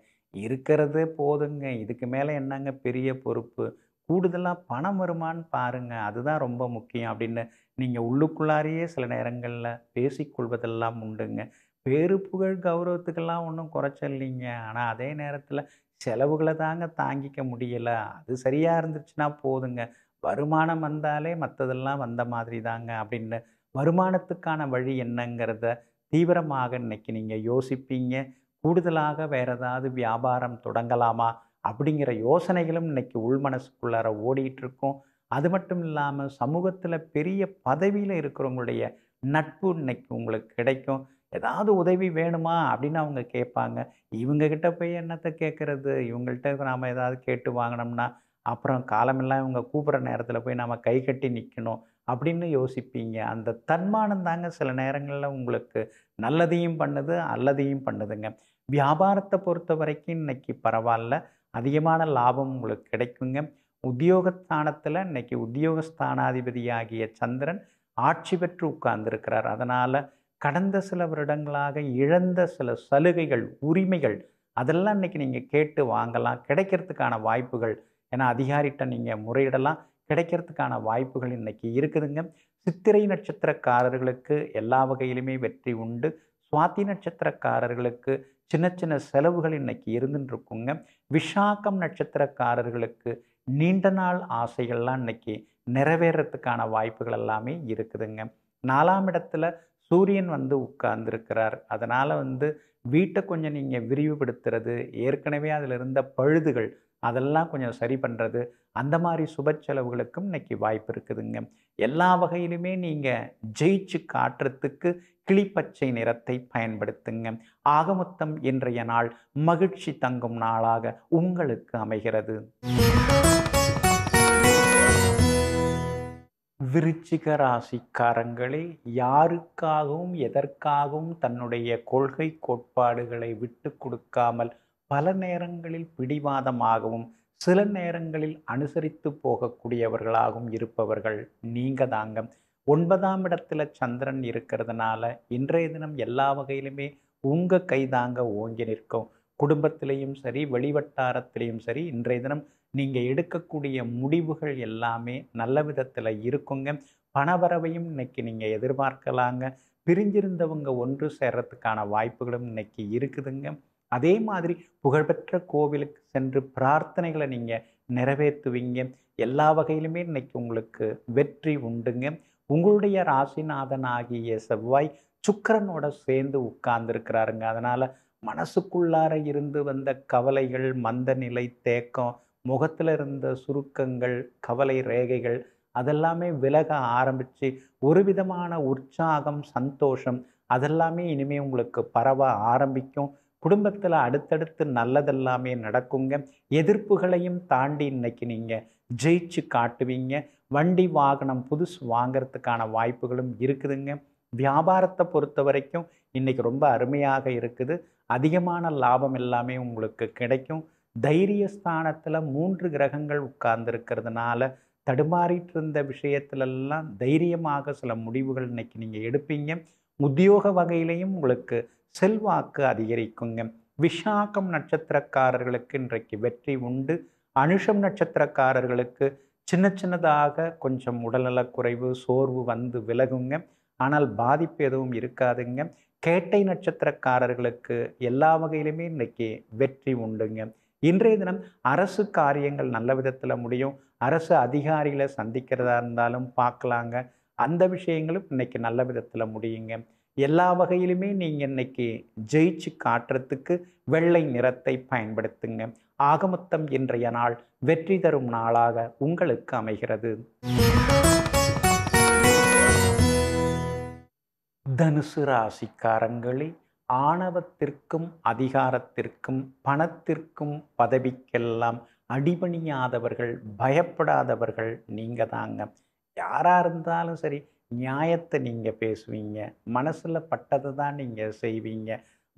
இருக்கிறதே போதுங்க இதுக்கு மேலே என்னங்க பெரிய பொறுப்பு கூடுதலாக பணம் வருமானு பாருங்கள் அதுதான் ரொம்ப முக்கியம் அப்படின்னு நீங்கள் உள்ளுக்குள்ளாரையே சில நேரங்களில் பேசிக்கொள்வதெல்லாம் உண்டுங்க பேரு புகழ் கௌரவத்துக்கெல்லாம் ஒன்றும் குறைச்சல்லைங்க ஆனால் அதே நேரத்தில் செலவுகளை தாங்க தாங்கிக்க முடியலை அது சரியாக இருந்துச்சுன்னா போதுங்க வருமானம் வந்தாலே மற்றதெல்லாம் வந்த மாதிரி தாங்க அப்படின்னு வருமானத்துக்கான வழி என்னங்கிறத தீவிரமாக இன்னைக்கு நீங்கள் யோசிப்பீங்க கூடுதலாக வேறு ஏதாவது வியாபாரம் தொடங்கலாமா அப்படிங்கிற யோசனைகளும் இன்னைக்கு உள்மனசுக்குள்ளார ஓடிட்டுருக்கும் அது மட்டும் இல்லாமல் சமூகத்தில் பெரிய பதவியில் இருக்கிறவங்களுடைய நட்பு இன்னைக்கு உங்களுக்கு கிடைக்கும் ஏதாவது உதவி வேணுமா அப்படின்னு அவங்க கேட்பாங்க இவங்கக்கிட்ட போய் என்னத்தை கேட்குறது இவங்கள்ட்ட நாம் ஏதாவது கேட்டு வாங்கினோம்னா அப்புறம் காலமெல்லாம் இவங்க கூப்பிட்ற நேரத்தில் போய் நாம் கை கட்டி நிற்கணும் அப்படின்னு யோசிப்பீங்க அந்த தன்மானம் தாங்க சில நேரங்களில் உங்களுக்கு நல்லதையும் பண்ணுது அல்லதையும் பண்ணுதுங்க வியாபாரத்தை பொறுத்த வரைக்கும் இன்னைக்கு பரவாயில்ல அதிகமான லாபம் உங்களுக்கு கிடைக்குங்க உத்தியோகஸ்தானத்தில் இன்னைக்கு உத்தியோகஸ்தானாதிபதியாகிய சந்திரன் ஆட்சி பெற்று உட்கார்ந்துருக்கிறார் அதனால் கடந்த சில வருடங்களாக இழந்த சில சலுகைகள் உரிமைகள் அதெல்லாம் இன்னைக்கு நீங்கள் கேட்டு வாங்கலாம் கிடைக்கிறதுக்கான வாய்ப்புகள் ஏன்னா அதிகாரிகிட்ட நீங்கள் முறையிடலாம் கிடைக்கிறதுக்கான வாய்ப்புகள் இன்றைக்கி இருக்குதுங்க சித்திரை நட்சத்திரக்காரர்களுக்கு எல்லா வகையிலுமே வெற்றி உண்டு சுவாதி நட்சத்திரக்காரர்களுக்கு சின்ன சின்ன செலவுகள் இன்றைக்கி இருந்துட்டு இருக்குங்க விஷாக்கம் நட்சத்திரக்காரர்களுக்கு நீண்ட நாள் ஆசைகள்லாம் இன்னைக்கு நிறைவேறத்துக்கான வாய்ப்புகள் எல்லாமே இருக்குதுங்க நாலாம் இடத்துல சூரியன் வந்து உட்கார்ந்துருக்கிறார் அதனால் வந்து வீட்டை கொஞ்சம் நீங்கள் விரிவுபடுத்துறது ஏற்கனவே அதில் இருந்த பழுதுகள் அதெல்லாம் கொஞ்சம் சரி பண்ணுறது அந்த மாதிரி சுப செலவுகளுக்கும் இன்றைக்கி வாய்ப்பு இருக்குதுங்க எல்லா வகையிலுமே நீங்கள் ஜெயிச்சு காட்டுறதுக்கு கிளிப்பச்சை நிறத்தை பயன்படுத்துங்க ஆகமொத்தம் இன்றைய நாள் மகிழ்ச்சி தங்கும் நாளாக உங்களுக்கு அமைகிறது விருச்சிக ராசிக்காரங்களே யாருக்காகவும் எதற்காகவும் தன்னுடைய கொள்கை கோட்பாடுகளை விட்டு கொடுக்காமல் பல நேரங்களில் பிடிவாதமாகவும் சில நேரங்களில் அனுசரித்து போகக்கூடியவர்களாகவும் இருப்பவர்கள் நீங்கள் தாங்க ஒன்பதாம் இடத்துல சந்திரன் இருக்கிறதுனால இன்றைய தினம் எல்லா வகையிலுமே உங்கள் கை தாங்க ஓங்கி நிற்கும் குடும்பத்திலையும் சரி வெளிவட்டாரத்திலையும் சரி இன்றைய தினம் நீங்கள் எடுக்கக்கூடிய முடிவுகள் எல்லாமே நல்ல விதத்தில் இருக்குங்க பணவரவையும் இன்னைக்கு நீங்கள் எதிர்பார்க்கலாங்க பிரிஞ்சிருந்தவங்க ஒன்று சேர்றதுக்கான வாய்ப்புகளும் இன்னைக்கு இருக்குதுங்க அதே மாதிரி புகழ்பெற்ற கோவிலுக்கு சென்று பிரார்த்தனைகளை நீங்கள் நிறைவேற்றுவீங்க எல்லா வகையிலுமே இன்னைக்கு உங்களுக்கு வெற்றி உண்டுங்க உங்களுடைய ராசிநாதன் ஆகிய செவ்வாய் சுக்கரனோட சேர்ந்து உட்கார்ந்துருக்கிறாருங்க அதனால் மனசுக்குள்ளார இருந்து வந்த கவலைகள் மந்த நிலை தேக்கம் முகத்தில் இருந்த சுருக்கங்கள் கவலை ரேகைகள் அதெல்லாமே விலக ஆரம்பித்து ஒரு விதமான உற்சாகம் சந்தோஷம் அதெல்லாமே இனிமேல் உங்களுக்கு பரவ ஆரம்பிக்கும் குடும்பத்தில் அடுத்தடுத்து நல்லதெல்லாமே நடக்குங்க எதிர்ப்புகளையும் தாண்டி இன்னைக்கு நீங்கள் ஜெயிச்சு காட்டுவீங்க வண்டி வாகனம் புதுசு வாங்கிறதுக்கான வாய்ப்புகளும் இருக்குதுங்க வியாபாரத்தை பொறுத்த வரைக்கும் இன்றைக்கி ரொம்ப அருமையாக இருக்குது அதிகமான லாபம் எல்லாமே உங்களுக்கு கிடைக்கும் தைரியஸ்தானத்தில் மூன்று கிரகங்கள் உட்கார்ந்துருக்கிறதுனால தடுமாறிட்டு இருந்த விஷயத்திலெல்லாம் தைரியமாக சில முடிவுகள் இன்னைக்கு நீங்கள் எடுப்பீங்க உத்தியோக வகையிலையும் உங்களுக்கு செல்வாக்கு அதிகரிக்குங்க விஷாகம் நட்சத்திரக்காரர்களுக்கு இன்றைக்கு வெற்றி உண்டு அனுஷம் நட்சத்திரக்காரர்களுக்கு சின்ன சின்னதாக கொஞ்சம் உடல்நலக்குறைவு சோர்வு வந்து விலகுங்க ஆனால் பாதிப்பு எதுவும் இருக்காதுங்க கேட்டை நட்சத்திரக்காரர்களுக்கு எல்லா வகையிலுமே இன்றைக்கி வெற்றி உண்டுங்க இன்றைய தினம் அரசு காரியங்கள் நல்ல விதத்தில் முடியும் அரசு அதிகாரிகளை சந்திக்கிறதா இருந்தாலும் பார்க்கலாங்க அந்த விஷயங்களும் இன்றைக்கி நல்ல விதத்தில் முடியுங்க எல்லா வகையிலுமே நீங்கள் இன்னைக்கு ஜெயிச்சு காட்டுறதுக்கு வெள்ளை நிறத்தை பயன்படுத்துங்க ஆகமொத்தம் இன்றைய நாள் வெற்றி தரும் நாளாக உங்களுக்கு அமைகிறது தனுசு ராசிக்காரங்களே ஆணவத்திற்கும் அதிகாரத்திற்கும் பணத்திற்கும் பதவிக்கெல்லாம் அடிபணியாதவர்கள் பயப்படாதவர்கள் நீங்கள் தாங்க யாராக இருந்தாலும் சரி நியாயத்தை நீங்கள் பேசுவீங்க மனசில் பட்டதை தான் நீங்கள் செய்வீங்க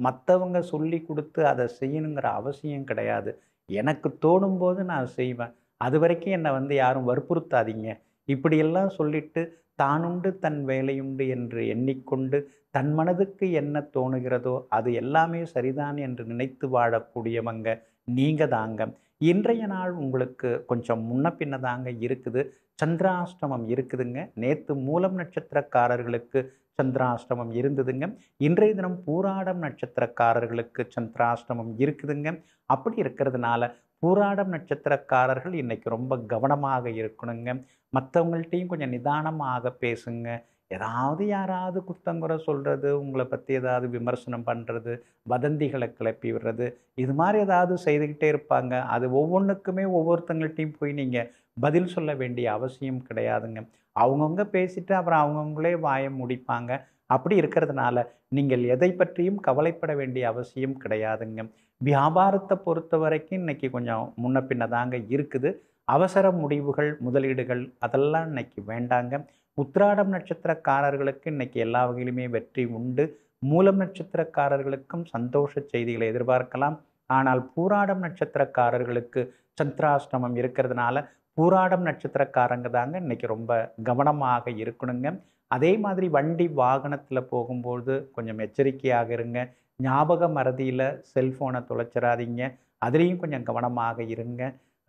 மற்றவங்க சொல்லி கொடுத்து அதை செய்யணுங்கிற அவசியம் கிடையாது எனக்கு தோணும் போது நான் செய்வேன் அது வரைக்கும் என்னை வந்து யாரும் வற்புறுத்தாதீங்க இப்படியெல்லாம் சொல்லிட்டு தானுண்டு தன் வேலையுண்டு என்று எண்ணிக்கொண்டு தன் மனதுக்கு என்ன தோணுகிறதோ அது எல்லாமே சரிதான் என்று நினைத்து வாழக்கூடியவங்க நீங்கள் தாங்க இன்றைய நாள் உங்களுக்கு கொஞ்சம் முன்ன பின்னதாங்க இருக்குது சந்திராஷ்டமம் இருக்குதுங்க நேற்று மூலம் நட்சத்திரக்காரர்களுக்கு சந்திராஷ்டமம் இருந்ததுங்க இன்றைய தினம் பூராடம் நட்சத்திரக்காரர்களுக்கு சந்திராஷ்டமம் இருக்குதுங்க அப்படி இருக்கிறதுனால பூராடம் நட்சத்திரக்காரர்கள் இன்றைக்கி ரொம்ப கவனமாக இருக்கணுங்க மற்றவங்கள்ட்டையும் கொஞ்சம் நிதானமாக பேசுங்க ஏதாவது யாராவது குத்தங்குறை சொல்கிறது உங்களை பற்றி ஏதாவது விமர்சனம் பண்ணுறது வதந்திகளை கிளப்பி விடுறது இது மாதிரி ஏதாவது செய்துக்கிட்டே இருப்பாங்க அது ஒவ்வொன்றுக்குமே ஒவ்வொருத்தங்கள்ட்டையும் போய் நீங்கள் பதில் சொல்ல வேண்டிய அவசியம் கிடையாதுங்க அவங்கவுங்க பேசிட்டு அப்புறம் அவங்கவுங்களே வாய முடிப்பாங்க அப்படி இருக்கிறதுனால நீங்கள் எதை பற்றியும் கவலைப்பட வேண்டிய அவசியம் கிடையாதுங்க வியாபாரத்தை பொறுத்த வரைக்கும் இன்றைக்கி கொஞ்சம் முன்ன பின்னதாங்க இருக்குது அவசர முடிவுகள் முதலீடுகள் அதெல்லாம் இன்றைக்கி வேண்டாங்க உத்ராடம் நட்சத்திரக்காரர்களுக்கு இன்னைக்கு எல்லா வகையிலுமே வெற்றி உண்டு மூலம் நட்சத்திரக்காரர்களுக்கும் சந்தோஷ செய்திகளை எதிர்பார்க்கலாம் ஆனால் பூராடம் நட்சத்திரக்காரர்களுக்கு சந்திராஷ்டமம் இருக்கிறதுனால பூராடம் நட்சத்திரக்காரங்க தாங்க இன்னைக்கு ரொம்ப கவனமாக இருக்கணுங்க அதே மாதிரி வண்டி வாகனத்தில் போகும்போது கொஞ்சம் எச்சரிக்கையாக இருங்க ஞாபக மறதியில் செல்ஃபோனை தொலைச்சிடாதீங்க அதுலேயும் கொஞ்சம் கவனமாக இருங்க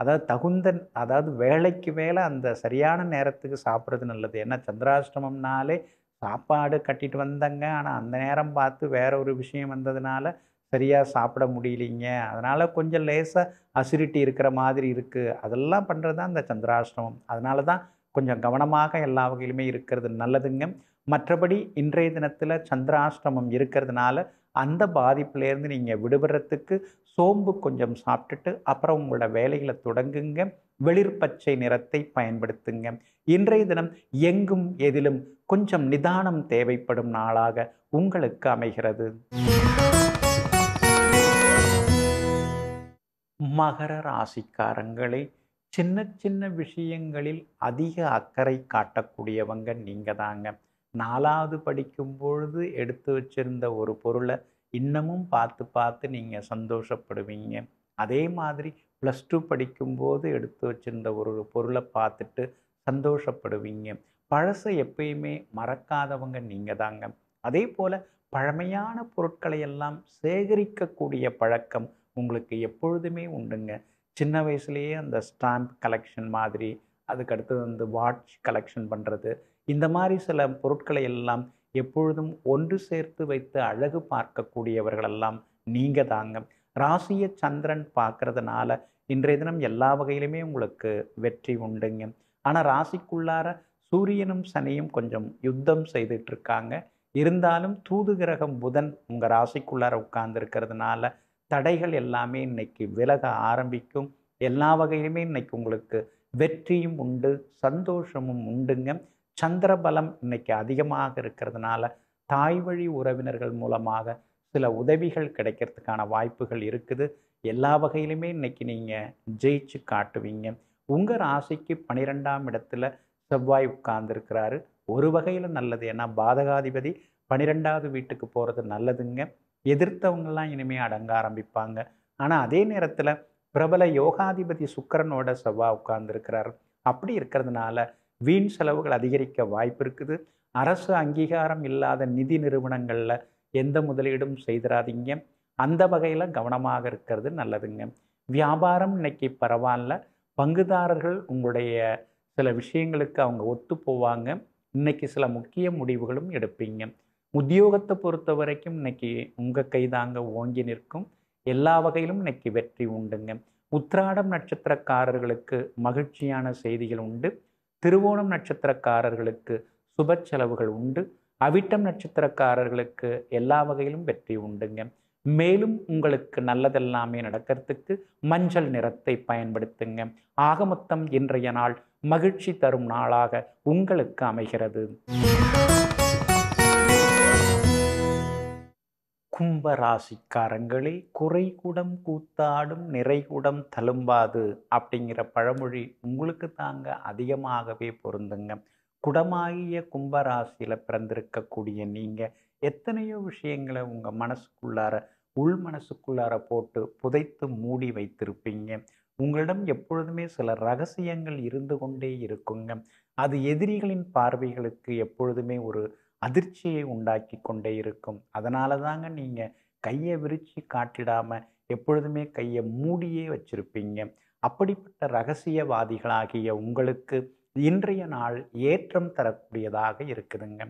அதாவது தகுந்த அதாவது வேலைக்கு வேலை அந்த சரியான நேரத்துக்கு சாப்பிட்றது நல்லது ஏன்னா சந்திராஷ்டமம்னாலே சாப்பாடு கட்டிட்டு வந்தங்க ஆனால் அந்த நேரம் பார்த்து வேற ஒரு விஷயம் வந்ததுனால சரியாக சாப்பிட முடியலிங்க அதனால் கொஞ்சம் லேசாக அசிடிட்டி இருக்கிற மாதிரி இருக்குது அதெல்லாம் பண்ணுறது தான் இந்த சந்திராஷ்டமம் அதனால தான் கொஞ்சம் கவனமாக எல்லா வகையிலுமே இருக்கிறது நல்லதுங்க மற்றபடி இன்றைய தினத்தில் சந்திராஷ்டமம் இருக்கிறதுனால அந்த பாதிப்புலேருந்து நீங்கள் விடுபடுறதுக்கு சோம்பு கொஞ்சம் சாப்பிட்டுட்டு அப்புறம் உங்களோட வேலைகளை தொடங்குங்க வெளிர்பச்சை நிறத்தை பயன்படுத்துங்க இன்றைய தினம் எங்கும் எதிலும் கொஞ்சம் நிதானம் தேவைப்படும் நாளாக உங்களுக்கு அமைகிறது மகர ராசிக்காரங்களை சின்ன சின்ன விஷயங்களில் அதிக அக்கறை காட்டக்கூடியவங்க நீங்கள் தாங்க நாலாவது படிக்கும் பொழுது எடுத்து வச்சிருந்த ஒரு பொருளை இன்னமும் பார்த்து பார்த்து நீங்கள் சந்தோஷப்படுவீங்க அதே மாதிரி ப்ளஸ் டூ படிக்கும்போது எடுத்து வச்சிருந்த ஒரு பொருளை பார்த்துட்டு சந்தோஷப்படுவீங்க பழசை எப்பயுமே மறக்காதவங்க நீங்கள் தாங்க அதே போல் பழமையான பொருட்களை எல்லாம் சேகரிக்கக்கூடிய பழக்கம் உங்களுக்கு எப்பொழுதுமே உண்டுங்க சின்ன வயசுலேயே அந்த ஸ்டாம்ப் கலெக்ஷன் மாதிரி அதுக்கடுத்தது வந்து வாட்ச் கலெக்ஷன் பண்ணுறது இந்த மாதிரி சில பொருட்களை எல்லாம் எப்பொழுதும் ஒன்று சேர்த்து வைத்து அழகு பார்க்கக்கூடியவர்களெல்லாம் நீங்கள் தாங்க ராசிய சந்திரன் பார்க்கறதுனால இன்றைய தினம் எல்லா வகையிலுமே உங்களுக்கு வெற்றி உண்டுங்க ஆனால் ராசிக்குள்ளார சூரியனும் சனியும் கொஞ்சம் யுத்தம் செய்துட்டு இருக்காங்க இருந்தாலும் தூது கிரகம் புதன் உங்கள் ராசிக்குள்ளார உட்கார்ந்துருக்கிறதுனால தடைகள் எல்லாமே இன்னைக்கு விலக ஆரம்பிக்கும் எல்லா வகையிலுமே இன்னைக்கு உங்களுக்கு வெற்றியும் உண்டு சந்தோஷமும் உண்டுங்க சந்திரபலம் இன்னைக்கு அதிகமாக இருக்கிறதுனால தாய் வழி உறவினர்கள் மூலமாக சில உதவிகள் கிடைக்கிறதுக்கான வாய்ப்புகள் இருக்குது எல்லா வகையிலுமே இன்னைக்கு நீங்கள் ஜெயிச்சு காட்டுவீங்க உங்கள் ராசிக்கு பனிரெண்டாம் இடத்துல செவ்வாய் உட்கார்ந்துருக்கிறாரு ஒரு வகையில் நல்லது ஏன்னா பாதகாதிபதி பனிரெண்டாவது வீட்டுக்கு போகிறது நல்லதுங்க எதிர்த்தவங்கெல்லாம் இனிமேல் அடங்க ஆரம்பிப்பாங்க ஆனால் அதே நேரத்தில் பிரபல யோகாதிபதி சுக்கரனோட செவ்வாய் உட்கார்ந்துருக்கிறார் அப்படி இருக்கிறதுனால வீண் செலவுகள் அதிகரிக்க வாய்ப்பு இருக்குது அரசு அங்கீகாரம் இல்லாத நிதி நிறுவனங்களில் எந்த முதலீடும் செய்திடாதீங்க அந்த வகையில் கவனமாக இருக்கிறது நல்லதுங்க வியாபாரம் இன்னைக்கு பரவாயில்ல பங்குதாரர்கள் உங்களுடைய சில விஷயங்களுக்கு அவங்க ஒத்து போவாங்க இன்னைக்கு சில முக்கிய முடிவுகளும் எடுப்பீங்க உத்தியோகத்தை பொறுத்த வரைக்கும் இன்னைக்கு உங்கள் கைதாங்க ஓங்கி நிற்கும் எல்லா வகையிலும் இன்னைக்கு வெற்றி உண்டுங்க உத்ராடம் நட்சத்திரக்காரர்களுக்கு மகிழ்ச்சியான செய்திகள் உண்டு திருவோணம் நட்சத்திரக்காரர்களுக்கு சுப செலவுகள் உண்டு அவிட்டம் நட்சத்திரக்காரர்களுக்கு எல்லா வகையிலும் வெற்றி உண்டுங்க மேலும் உங்களுக்கு நல்லதெல்லாமே நடக்கிறதுக்கு மஞ்சள் நிறத்தை பயன்படுத்துங்க ஆக மொத்தம் இன்றைய நாள் மகிழ்ச்சி தரும் நாளாக உங்களுக்கு அமைகிறது கும்ப ராசிக்காரங்களே குறைகுடம் கூத்தாடும் நிறைகுடம் தழும்பாது அப்படிங்கிற பழமொழி உங்களுக்கு தாங்க அதிகமாகவே பொருந்துங்க குடமாகிய கும்பராசியில் பிறந்திருக்கக்கூடிய நீங்கள் எத்தனையோ விஷயங்களை உங்கள் மனசுக்குள்ளார உள் மனசுக்குள்ளார போட்டு புதைத்து மூடி வைத்திருப்பீங்க உங்களிடம் எப்பொழுதுமே சில ரகசியங்கள் இருந்து கொண்டே இருக்குங்க அது எதிரிகளின் பார்வைகளுக்கு எப்பொழுதுமே ஒரு அதிர்ச்சியை உண்டாக்கி கொண்டே இருக்கும் அதனால தாங்க நீங்கள் கையை விரித்து காட்டிடாமல் எப்பொழுதுமே கையை மூடியே வச்சிருப்பீங்க அப்படிப்பட்ட ரகசியவாதிகளாகிய உங்களுக்கு இன்றைய நாள் ஏற்றம் தரக்கூடியதாக இருக்குதுங்க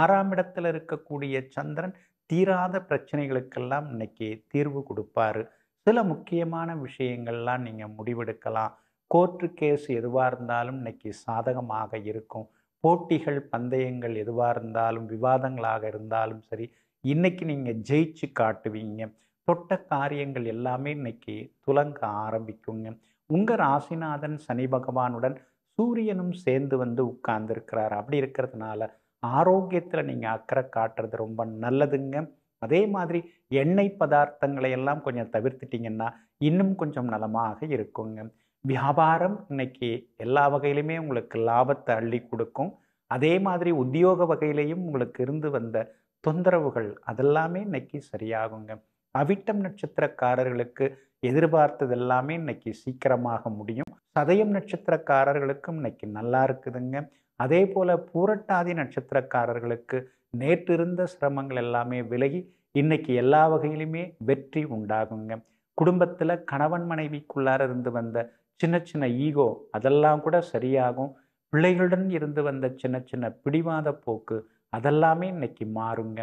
ஆறாம் இடத்தில் இருக்கக்கூடிய சந்திரன் தீராத பிரச்சனைகளுக்கெல்லாம் இன்னைக்கு தீர்வு கொடுப்பாரு சில முக்கியமான விஷயங்கள்லாம் நீங்கள் முடிவெடுக்கலாம் கோர்ட்டு கேஸ் எதுவாக இருந்தாலும் இன்னைக்கு சாதகமாக இருக்கும் போட்டிகள் பந்தயங்கள் எதுவாக இருந்தாலும் விவாதங்களாக இருந்தாலும் சரி இன்றைக்கி நீங்கள் ஜெயிச்சு காட்டுவீங்க தொட்ட காரியங்கள் எல்லாமே இன்னைக்கு துலங்க ஆரம்பிக்குங்க உங்கள் ராசிநாதன் சனி பகவானுடன் சூரியனும் சேர்ந்து வந்து உட்கார்ந்துருக்கிறார் அப்படி இருக்கிறதுனால ஆரோக்கியத்தில் நீங்கள் அக்கறை காட்டுறது ரொம்ப நல்லதுங்க அதே மாதிரி எண்ணெய் பதார்த்தங்களை எல்லாம் கொஞ்சம் தவிர்த்துட்டிங்கன்னா இன்னும் கொஞ்சம் நலமாக இருக்குங்க வியாபாரம் இன்னைக்கு எல்லா வகையிலுமே உங்களுக்கு லாபத்தை அள்ளி கொடுக்கும் அதே மாதிரி உத்தியோக வகையிலையும் உங்களுக்கு இருந்து வந்த தொந்தரவுகள் அதெல்லாமே இன்னைக்கு சரியாகுங்க அவிட்டம் நட்சத்திரக்காரர்களுக்கு எதிர்பார்த்தது எல்லாமே இன்னைக்கு சீக்கிரமாக முடியும் சதயம் நட்சத்திரக்காரர்களுக்கும் இன்னைக்கு நல்லா இருக்குதுங்க அதே போல் பூரட்டாதி நட்சத்திரக்காரர்களுக்கு நேற்று இருந்த சிரமங்கள் எல்லாமே விலகி இன்னைக்கு எல்லா வகையிலுமே வெற்றி உண்டாகுங்க குடும்பத்தில் கணவன் மனைவிக்குள்ளார இருந்து வந்த சின்ன சின்ன ஈகோ அதெல்லாம் கூட சரியாகும் பிள்ளைகளுடன் இருந்து வந்த சின்ன சின்ன பிடிவாத போக்கு அதெல்லாமே இன்னைக்கு மாறுங்க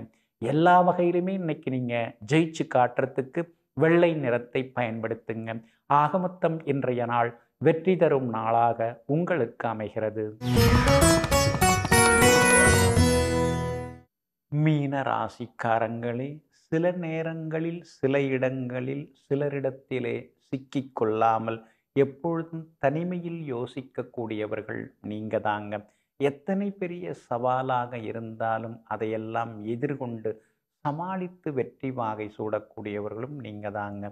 எல்லா வகையிலுமே இன்னைக்கு நீங்கள் ஜெயிச்சு காட்டுறதுக்கு வெள்ளை நிறத்தை பயன்படுத்துங்க ஆகமொத்தம் இன்றைய நாள் வெற்றி தரும் நாளாக உங்களுக்கு அமைகிறது மீன ராசிக்காரங்களே சில நேரங்களில் சில இடங்களில் சிலரிடத்திலே சிக்கிக்கொள்ளாமல் கொள்ளாமல் எப்பொழுதும் தனிமையில் யோசிக்கக்கூடியவர்கள் நீங்கள் தாங்க எத்தனை பெரிய சவாலாக இருந்தாலும் அதையெல்லாம் எதிர்கொண்டு சமாளித்து வெற்றி வாகை சூடக்கூடியவர்களும் நீங்கள் தாங்க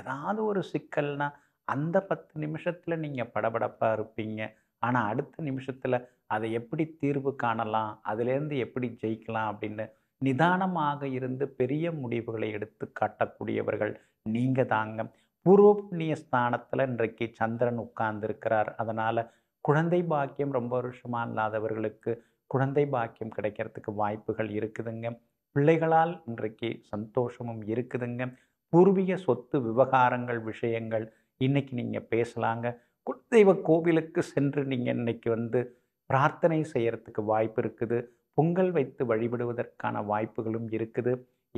ஏதாவது ஒரு சிக்கல்னா அந்த பத்து நிமிஷத்தில் நீங்கள் படபடப்பாக இருப்பீங்க ஆனால் அடுத்த நிமிஷத்தில் அதை எப்படி தீர்வு காணலாம் அதுலேருந்து எப்படி ஜெயிக்கலாம் அப்படின்னு நிதானமாக இருந்து பெரிய முடிவுகளை எடுத்து காட்டக்கூடியவர்கள் நீங்கள் தாங்க புண்ணிய ஸ்தானத்தில் இன்றைக்கு சந்திரன் உட்கார்ந்து இருக்கிறார் அதனால் குழந்தை பாக்கியம் ரொம்ப வருஷமாக இல்லாதவர்களுக்கு குழந்தை பாக்கியம் கிடைக்கிறதுக்கு வாய்ப்புகள் இருக்குதுங்க பிள்ளைகளால் இன்றைக்கு சந்தோஷமும் இருக்குதுங்க பூர்வீக சொத்து விவகாரங்கள் விஷயங்கள் இன்னைக்கு நீங்கள் பேசலாங்க குலதெய்வ கோவிலுக்கு சென்று நீங்கள் இன்னைக்கு வந்து பிரார்த்தனை செய்கிறதுக்கு வாய்ப்பு இருக்குது பொங்கல் வைத்து வழிபடுவதற்கான வாய்ப்புகளும் இருக்குது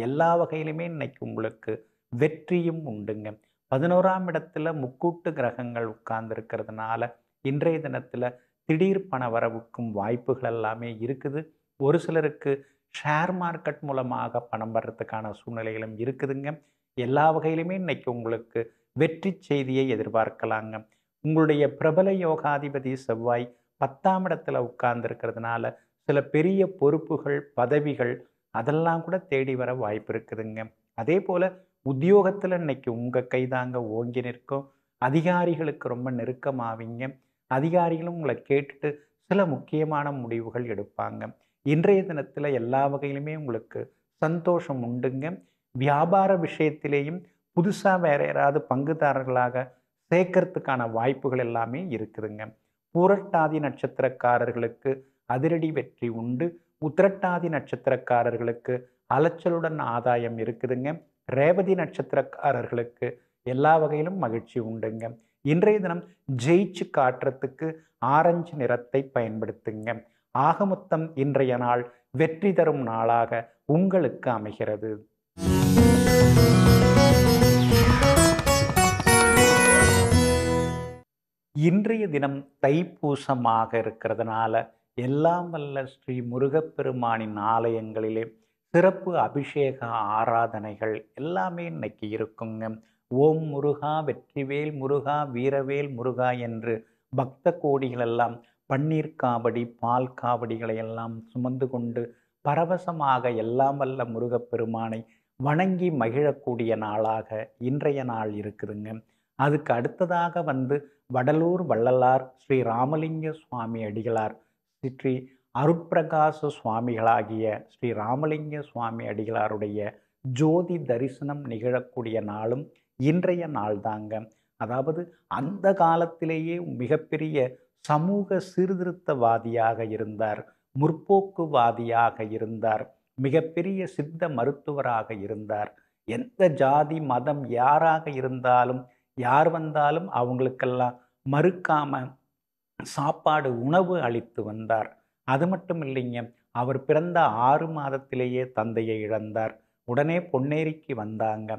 எல்லா வகையிலுமே இன்னைக்கு உங்களுக்கு வெற்றியும் உண்டுங்க பதினோராம் இடத்துல முக்கூட்டு கிரகங்கள் உட்கார்ந்துருக்கிறதுனால இன்றைய தினத்தில் திடீர் பண வரவுக்கும் வாய்ப்புகள் எல்லாமே இருக்குது ஒரு சிலருக்கு ஷேர் மார்க்கெட் மூலமாக பணம் வர்றதுக்கான சூழ்நிலைகளும் இருக்குதுங்க எல்லா வகையிலுமே இன்னைக்கு உங்களுக்கு வெற்றி செய்தியை எதிர்பார்க்கலாங்க உங்களுடைய பிரபல யோகாதிபதி செவ்வாய் பத்தாம் இடத்துல உட்கார்ந்துருக்கிறதுனால சில பெரிய பொறுப்புகள் பதவிகள் அதெல்லாம் கூட தேடி வர வாய்ப்பு இருக்குதுங்க அதே போல் உத்தியோகத்தில் இன்னைக்கு உங்கள் கைதாங்க ஓங்கி நிற்கும் அதிகாரிகளுக்கு ரொம்ப நெருக்கமாவீங்க அதிகாரிகளும் உங்களை கேட்டுட்டு சில முக்கியமான முடிவுகள் எடுப்பாங்க இன்றைய தினத்தில் எல்லா வகையிலுமே உங்களுக்கு சந்தோஷம் உண்டுங்க வியாபார விஷயத்திலேயும் புதுசாக வேற யாராவது பங்குதாரர்களாக சேர்க்கறதுக்கான வாய்ப்புகள் எல்லாமே இருக்குதுங்க பூரட்டாதி நட்சத்திரக்காரர்களுக்கு அதிரடி வெற்றி உண்டு உத்திரட்டாதி நட்சத்திரக்காரர்களுக்கு அலைச்சலுடன் ஆதாயம் இருக்குதுங்க ரேவதி நட்சத்திரக்காரர்களுக்கு எல்லா வகையிலும் மகிழ்ச்சி உண்டுங்க இன்றைய தினம் ஜெயிச்சு காட்டுறதுக்கு ஆரஞ்சு நிறத்தை பயன்படுத்துங்க ஆகமொத்தம் இன்றைய நாள் வெற்றி தரும் நாளாக உங்களுக்கு அமைகிறது இன்றைய தினம் தைப்பூசமாக இருக்கிறதுனால எல்லாம் வல்ல ஸ்ரீ முருகப்பெருமானின் ஆலயங்களிலே சிறப்பு அபிஷேக ஆராதனைகள் எல்லாமே இன்னைக்கு இருக்குங்க ஓம் முருகா வெற்றிவேல் முருகா வீரவேல் முருகா என்று பக்த கோடிகள் எல்லாம் பன்னீர் காவடி பால் காவடிகளை எல்லாம் சுமந்து கொண்டு பரவசமாக எல்லாம் வல்ல முருகப்பெருமானை வணங்கி மகிழக்கூடிய நாளாக இன்றைய நாள் இருக்குதுங்க அதுக்கு அடுத்ததாக வந்து வடலூர் வள்ளலார் ஸ்ரீ ராமலிங்க சுவாமி அடிகளார் ஸ்ரீ அருப்பிரகாச சுவாமிகளாகிய ஸ்ரீ ராமலிங்க சுவாமி அடிகளாருடைய ஜோதி தரிசனம் நிகழக்கூடிய நாளும் இன்றைய நாள் தாங்க அதாவது அந்த காலத்திலேயே மிகப்பெரிய சமூக சீர்திருத்தவாதியாக இருந்தார் முற்போக்குவாதியாக இருந்தார் மிகப்பெரிய சித்த மருத்துவராக இருந்தார் எந்த ஜாதி மதம் யாராக இருந்தாலும் யார் வந்தாலும் அவங்களுக்கெல்லாம் மறுக்காம சாப்பாடு உணவு அளித்து வந்தார் அது மட்டும் இல்லைங்க அவர் பிறந்த ஆறு மாதத்திலேயே தந்தையை இழந்தார் உடனே பொன்னேரிக்கு வந்தாங்க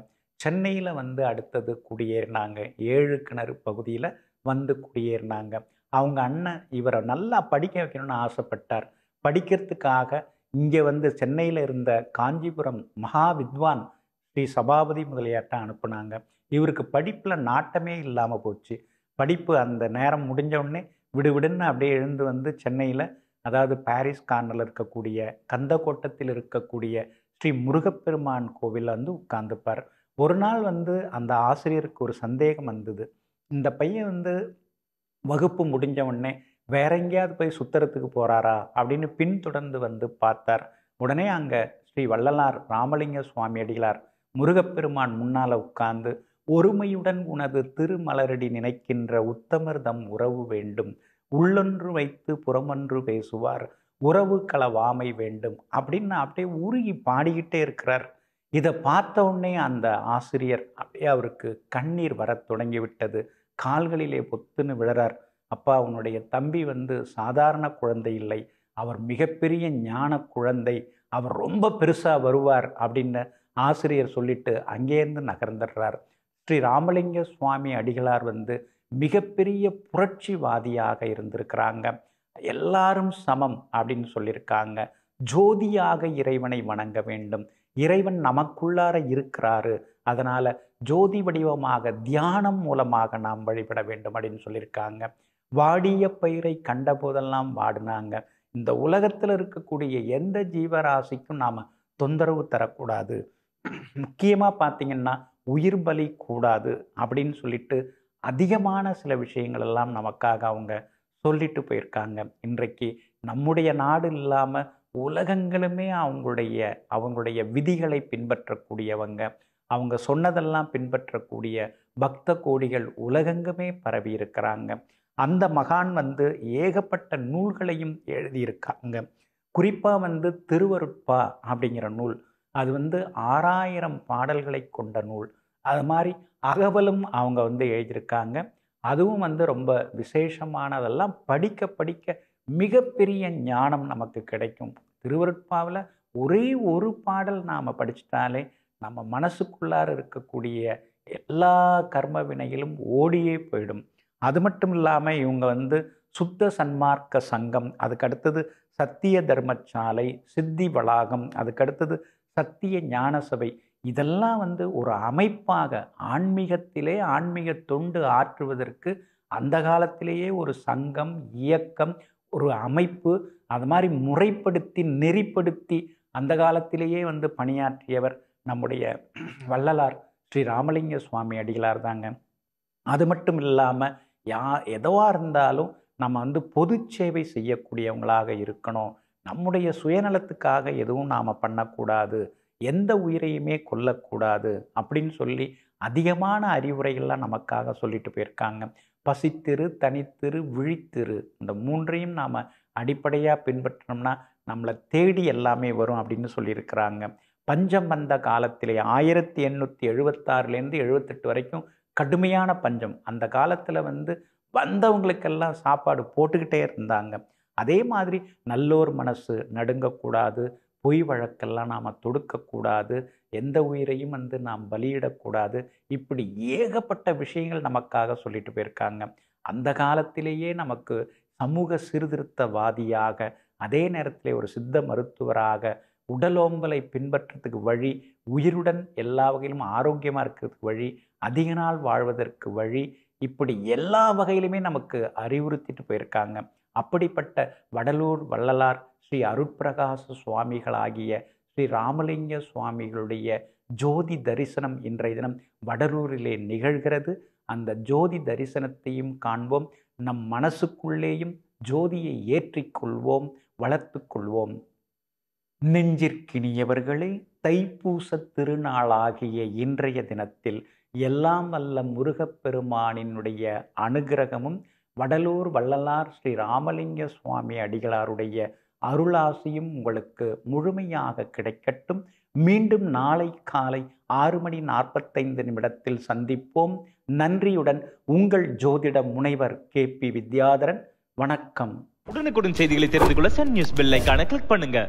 சென்னையில் வந்து அடுத்தது குடியேறினாங்க ஏழு கிணறு பகுதியில் வந்து குடியேறினாங்க அவங்க அண்ணன் இவரை நல்லா படிக்க வைக்கணும்னு ஆசைப்பட்டார் படிக்கிறதுக்காக இங்கே வந்து சென்னையில் இருந்த காஞ்சிபுரம் மகா வித்வான் ஸ்ரீ சபாபதி முதலியார்ட்ட அனுப்புனாங்க இவருக்கு படிப்பில் நாட்டமே இல்லாமல் போச்சு படிப்பு அந்த நேரம் முடிஞ்ச உடனே விடுவிடுன்னு அப்படியே எழுந்து வந்து சென்னையில் அதாவது பாரிஸ் கார்னில் இருக்கக்கூடிய கந்தக்கோட்டத்தில் இருக்கக்கூடிய ஸ்ரீ முருகப்பெருமான் கோவிலில் வந்து உட்கார்ந்துப்பார் ஒரு நாள் வந்து அந்த ஆசிரியருக்கு ஒரு சந்தேகம் வந்தது இந்த பையன் வந்து வகுப்பு முடிஞ்ச உடனே வேற எங்கேயாவது போய் சுத்தரத்துக்கு போகிறாரா அப்படின்னு பின்தொடர்ந்து வந்து பார்த்தார் உடனே அங்கே ஸ்ரீ வள்ளலார் ராமலிங்க சுவாமி அடிகளார் முருகப்பெருமான் முன்னால் உட்கார்ந்து ஒருமையுடன் உனது திருமலரடி நினைக்கின்ற உத்தமர்தம் உறவு வேண்டும் உள்ளொன்று வைத்து புறமொன்று பேசுவார் உறவு களவாமை வேண்டும் அப்படின்னு அப்படியே உருகி பாடிக்கிட்டே இருக்கிறார் இதை பார்த்த உடனே அந்த ஆசிரியர் அப்படியே அவருக்கு கண்ணீர் வரத் தொடங்கிவிட்டது கால்களிலே பொத்துன்னு விழறார் அப்பா உன்னுடைய தம்பி வந்து சாதாரண குழந்தை இல்லை அவர் மிகப்பெரிய ஞான குழந்தை அவர் ரொம்ப பெருசாக வருவார் அப்படின்னு ஆசிரியர் சொல்லிட்டு அங்கேருந்து நகர்ந்துடுறார் ஸ்ரீ ராமலிங்க சுவாமி அடிகளார் வந்து மிகப்பெரிய புரட்சிவாதியாக இருந்திருக்கிறாங்க எல்லாரும் சமம் அப்படின்னு சொல்லியிருக்காங்க ஜோதியாக இறைவனை வணங்க வேண்டும் இறைவன் நமக்குள்ளார இருக்கிறாரு அதனால் ஜோதி வடிவமாக தியானம் மூலமாக நாம் வழிபட வேண்டும் அப்படின்னு சொல்லியிருக்காங்க வாடிய பயிரை கண்டபோதெல்லாம் வாடினாங்க இந்த உலகத்தில் இருக்கக்கூடிய எந்த ஜீவராசிக்கும் நாம் தொந்தரவு தரக்கூடாது முக்கியமாக பார்த்தீங்கன்னா உயிர் பலி கூடாது அப்படின்னு சொல்லிட்டு அதிகமான சில விஷயங்கள் எல்லாம் நமக்காக அவங்க சொல்லிட்டு போயிருக்காங்க இன்றைக்கு நம்முடைய நாடு இல்லாமல் உலகங்களுமே அவங்களுடைய அவங்களுடைய விதிகளை பின்பற்றக்கூடியவங்க அவங்க சொன்னதெல்லாம் பின்பற்றக்கூடிய பக்த கோடிகள் உலகெங்குமே பரவி இருக்கிறாங்க அந்த மகான் வந்து ஏகப்பட்ட நூல்களையும் எழுதியிருக்காங்க குறிப்பாக வந்து திருவருட்பா அப்படிங்கிற நூல் அது வந்து ஆறாயிரம் பாடல்களை கொண்ட நூல் அது மாதிரி அகவலும் அவங்க வந்து எழுதியிருக்காங்க அதுவும் வந்து ரொம்ப விசேஷமானதெல்லாம் படிக்க படிக்க மிகப்பெரிய ஞானம் நமக்கு கிடைக்கும் திருவருட்பாவில் ஒரே ஒரு பாடல் நாம் படிச்சிட்டாலே நம்ம மனசுக்குள்ளார இருக்கக்கூடிய எல்லா கர்ம வினையிலும் ஓடியே போயிடும் அது மட்டும் இல்லாமல் இவங்க வந்து சுத்த சன்மார்க்க சங்கம் அதுக்கு அடுத்தது சத்திய தர்மச்சாலை சித்தி வளாகம் அதுக்கு அடுத்தது சத்திய ஞான சபை இதெல்லாம் வந்து ஒரு அமைப்பாக ஆன்மீகத்திலே ஆன்மீக தொண்டு ஆற்றுவதற்கு அந்த காலத்திலேயே ஒரு சங்கம் இயக்கம் ஒரு அமைப்பு அது மாதிரி முறைப்படுத்தி நெறிப்படுத்தி அந்த காலத்திலேயே வந்து பணியாற்றியவர் நம்முடைய வள்ளலார் ஸ்ரீ ராமலிங்க சுவாமி அடிகளார் தாங்க அது மட்டும் இல்லாமல் யா எதுவாக இருந்தாலும் நம்ம வந்து பொது சேவை செய்யக்கூடியவங்களாக இருக்கணும் நம்முடைய சுயநலத்துக்காக எதுவும் நாம் பண்ணக்கூடாது எந்த உயிரையுமே கொல்லக்கூடாது அப்படின்னு சொல்லி அதிகமான அறிவுரைகள்லாம் நமக்காக சொல்லிட்டு போயிருக்காங்க பசித்திரு தனித்திரு விழித்திரு இந்த மூன்றையும் நாம் அடிப்படையாக பின்பற்றினோம்னா நம்மளை தேடி எல்லாமே வரும் அப்படின்னு சொல்லியிருக்கிறாங்க பஞ்சம் வந்த காலத்திலே ஆயிரத்தி எண்ணூற்றி எழுபத்தாறுலேருந்து எழுபத்தெட்டு வரைக்கும் கடுமையான பஞ்சம் அந்த காலத்தில் வந்து வந்தவங்களுக்கெல்லாம் சாப்பாடு போட்டுக்கிட்டே இருந்தாங்க அதே மாதிரி நல்லோர் மனசு நடுங்கக்கூடாது பொய் வழக்கெல்லாம் நாம் தொடுக்கக்கூடாது எந்த உயிரையும் வந்து நாம் பலியிடக்கூடாது இப்படி ஏகப்பட்ட விஷயங்கள் நமக்காக சொல்லிட்டு போயிருக்காங்க அந்த காலத்திலேயே நமக்கு சமூக சீர்திருத்தவாதியாக அதே நேரத்தில் ஒரு சித்த மருத்துவராக உடலோம்பலை பின்பற்றுறதுக்கு வழி உயிருடன் எல்லா வகையிலும் ஆரோக்கியமாக இருக்கிறதுக்கு வழி அதிக நாள் வாழ்வதற்கு வழி இப்படி எல்லா வகையிலுமே நமக்கு அறிவுறுத்திட்டு போயிருக்காங்க அப்படிப்பட்ட வடலூர் வள்ளலார் ஸ்ரீ அருட்பிரகாச சுவாமிகளாகிய ஸ்ரீ ராமலிங்க சுவாமிகளுடைய ஜோதி தரிசனம் இன்றைய தினம் வடலூரிலே நிகழ்கிறது அந்த ஜோதி தரிசனத்தையும் காண்போம் நம் மனசுக்குள்ளேயும் ஜோதியை ஏற்றிக்கொள்வோம் வளர்த்து கொள்வோம் நெஞ்சிற்கினியவர்களே தைப்பூச திருநாளாகிய இன்றைய தினத்தில் எல்லாம் வல்ல முருகப்பெருமானினுடைய அனுகிரகமும் வடலூர் வள்ளலார் ஸ்ரீ ராமலிங்க சுவாமி அடிகளாருடைய அருளாசியும் உங்களுக்கு முழுமையாக கிடைக்கட்டும் மீண்டும் நாளை காலை ஆறு மணி நாற்பத்தைந்து நிமிடத்தில் சந்திப்போம் நன்றியுடன் உங்கள் ஜோதிட முனைவர் கே பி வித்யாதரன் வணக்கம் உடனுக்குடன் செய்திகளை தெரிந்து கொள்ள சன் நியூஸ் பில்லைக்கான கிளிக் பண்ணுங்க